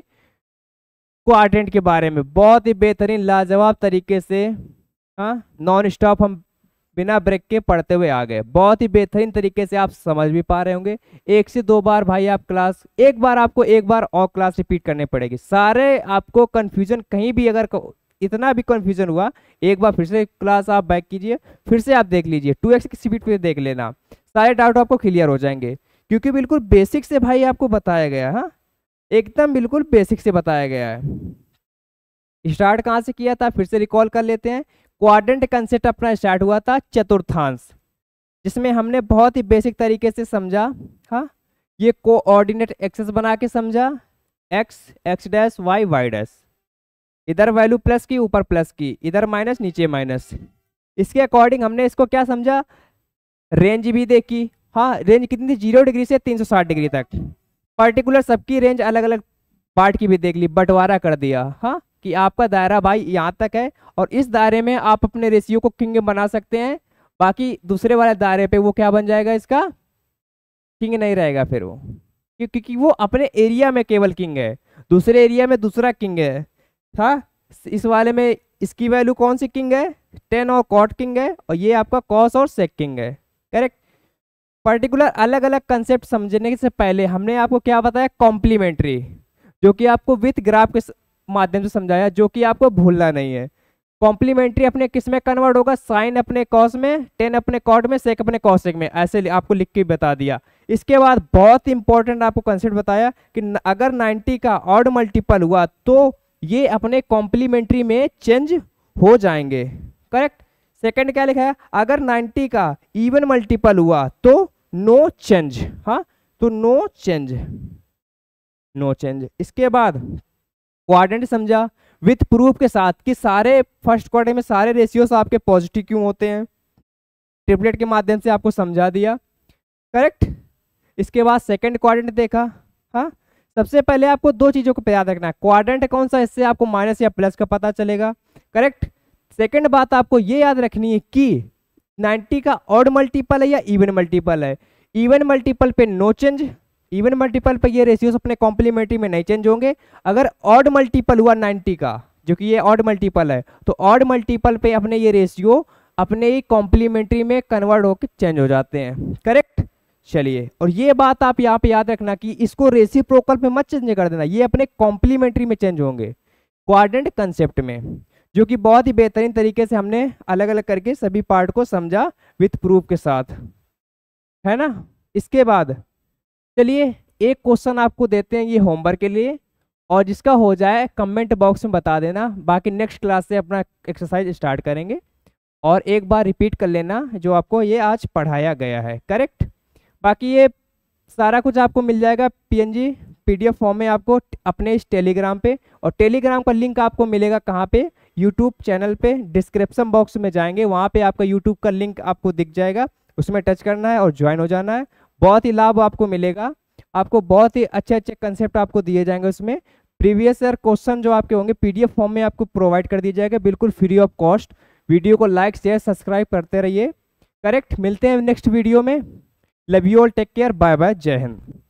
क्वाड्रेंट के बारे में बहुत ही बेहतरीन लाजवाब तरीके से नॉन हाँ, स्टॉप हम बिना ब्रेक के पढ़ते हुए आ गए बहुत ही बेहतरीन तरीके से आप समझ भी पा रहे होंगे एक से दो बार भाई आप क्लास एक बार आपको एक बार और क्लास रिपीट करने पड़ेगी सारे आपको कन्फ्यूजन कहीं भी अगर इतना भी कन्फ्यूजन हुआ एक बार फिर से क्लास आप बैक कीजिए फिर से आप देख लीजिए टू एक्स की स्पीड पर देख लेना सारे डाउट आपको क्लियर हो जाएंगे क्योंकि बिल्कुल बेसिक से भाई आपको बताया गया है हाँ? एकदम बिल्कुल बेसिक से बताया गया है स्टार्ट कहाँ से किया था फिर से रिकॉल कर लेते हैं क्वाड्रेंट कंसेप्ट अपना स्टार्ट हुआ था चतुर्थांश जिसमें हमने बहुत ही बेसिक तरीके से समझा हाँ ये कोऑर्डिनेट एक्सेस बना के समझा X X dash Y Y dash इधर वैल्यू प्लस की ऊपर प्लस की इधर माइनस नीचे माइनस इसके अकॉर्डिंग हमने इसको क्या समझा रेंज भी देखी हाँ रेंज कितनी थी जीरो डिग्री से 360 डिग्री तक पर्टिकुलर सबकी रेंज अलग अलग पार्ट की भी देख ली बंटवारा कर दिया हाँ कि आपका दायरा भाई यहाँ तक है और इस दायरे में आप अपने रेशियो को किंग बना सकते हैं बाकी दूसरे वाले दायरे पे वो क्या बन जाएगा इसका किंग नहीं रहेगा फिर वो क्योंकि वो अपने एरिया में केवल किंग है दूसरे एरिया में दूसरा किंग है हाँ इस वाले में इसकी वैल्यू कौन सी किंग है टेन और कॉट किंग है और ये आपका कॉस और सेक किंग है करेक्ट पर्टिकुलर अलग अलग कंसेप्ट समझने से पहले हमने आपको क्या बताया कॉम्प्लीमेंट्री जो कि आपको विथ ग्राफ के माध्यम से समझाया जो कि आपको भूलना नहीं है कॉम्प्लीमेंट्री अपने किस में कन्वर्ट होगा साइन अपने कॉस में टेन अपने कॉट में सेक अपने कॉसेक में ऐसे आपको लिख के बता दिया इसके बाद बहुत इंपॉर्टेंट आपको कंसेप्ट बताया कि अगर 90 का ऑड मल्टीपल हुआ तो ये अपने कॉम्प्लीमेंट्री में चेंज हो जाएंगे करेक्ट सेकंड क्या लिखा है अगर 90 का इवन मल्टीपल हुआ तो नो चेंज हा तो नो चेंज नो चेंज इसके बाद क्वाड्रेंट समझा विथ प्रूफ के साथ कि सारे फर्स्ट क्वार्टर में सारे रेशियोस आपके पॉजिटिव क्यों होते हैं ट्रिपलेट के माध्यम से आपको समझा दिया करेक्ट इसके बाद सेकंड क्वाड्रेंट देखा हाँ सबसे पहले आपको दो चीज़ों को याद रखना है क्वाड्रेंट कौन सा इससे आपको माइनस या प्लस का पता चलेगा करेक्ट सेकंड बात आपको ये याद रखनी है कि 90 का ऑड मल्टीपल है या इवन मल्टीपल है इवन मल्टीपल पे नो चेंज इवन मल्टीपल पे ये रेशियोस अपने कॉम्प्लीमेंट्री में नहीं चेंज होंगे अगर ऑड मल्टीपल हुआ 90 का जो कि ये ऑड मल्टीपल है तो ऑड मल्टीपल पे अपने ये रेशियो अपने ही कॉम्प्लीमेंट्री में कन्वर्ट होकर चेंज हो जाते हैं करेक्ट चलिए और ये बात आप यहाँ पे याद रखना कि इसको रेसी प्रोकल्प में मत चेंज कर देना ये अपने कॉम्प्लीमेंट्री में चेंज होंगे क्वाड्रेंट कंसेप्ट में जो कि बहुत ही बेहतरीन तरीके से हमने अलग अलग करके सभी पार्ट को समझा विथ प्रूफ के साथ है ना इसके बाद चलिए एक क्वेश्चन आपको देते हैं ये होमवर्क के लिए और जिसका हो जाए कमेंट बॉक्स में बता देना बाकी नेक्स्ट क्लास से अपना एक्सरसाइज स्टार्ट करेंगे और एक बार रिपीट कर लेना जो आपको ये आज पढ़ाया गया है करेक्ट बाकी ये सारा कुछ आपको मिल जाएगा पीएनजी पीडीएफ फॉर्म में आपको अपने इस टेलीग्राम पे और टेलीग्राम का लिंक आपको मिलेगा कहाँ पे यूट्यूब चैनल पे डिस्क्रिप्शन बॉक्स में जाएंगे वहाँ पे आपका यूट्यूब का लिंक आपको दिख जाएगा उसमें टच करना है और ज्वाइन हो जाना है बहुत ही लाभ आपको मिलेगा आपको बहुत ही अच्छे अच्छे कंसेप्ट आपको दिए जाएंगे उसमें प्रीवियस ईयर क्वेश्चन जो आपके होंगे पी फॉर्म में आपको प्रोवाइड कर दिया जाएगा बिल्कुल फ्री ऑफ कॉस्ट वीडियो को लाइक शेयर सब्सक्राइब करते रहिए करेक्ट मिलते हैं नेक्स्ट वीडियो में love you all take care bye bye जय हिंद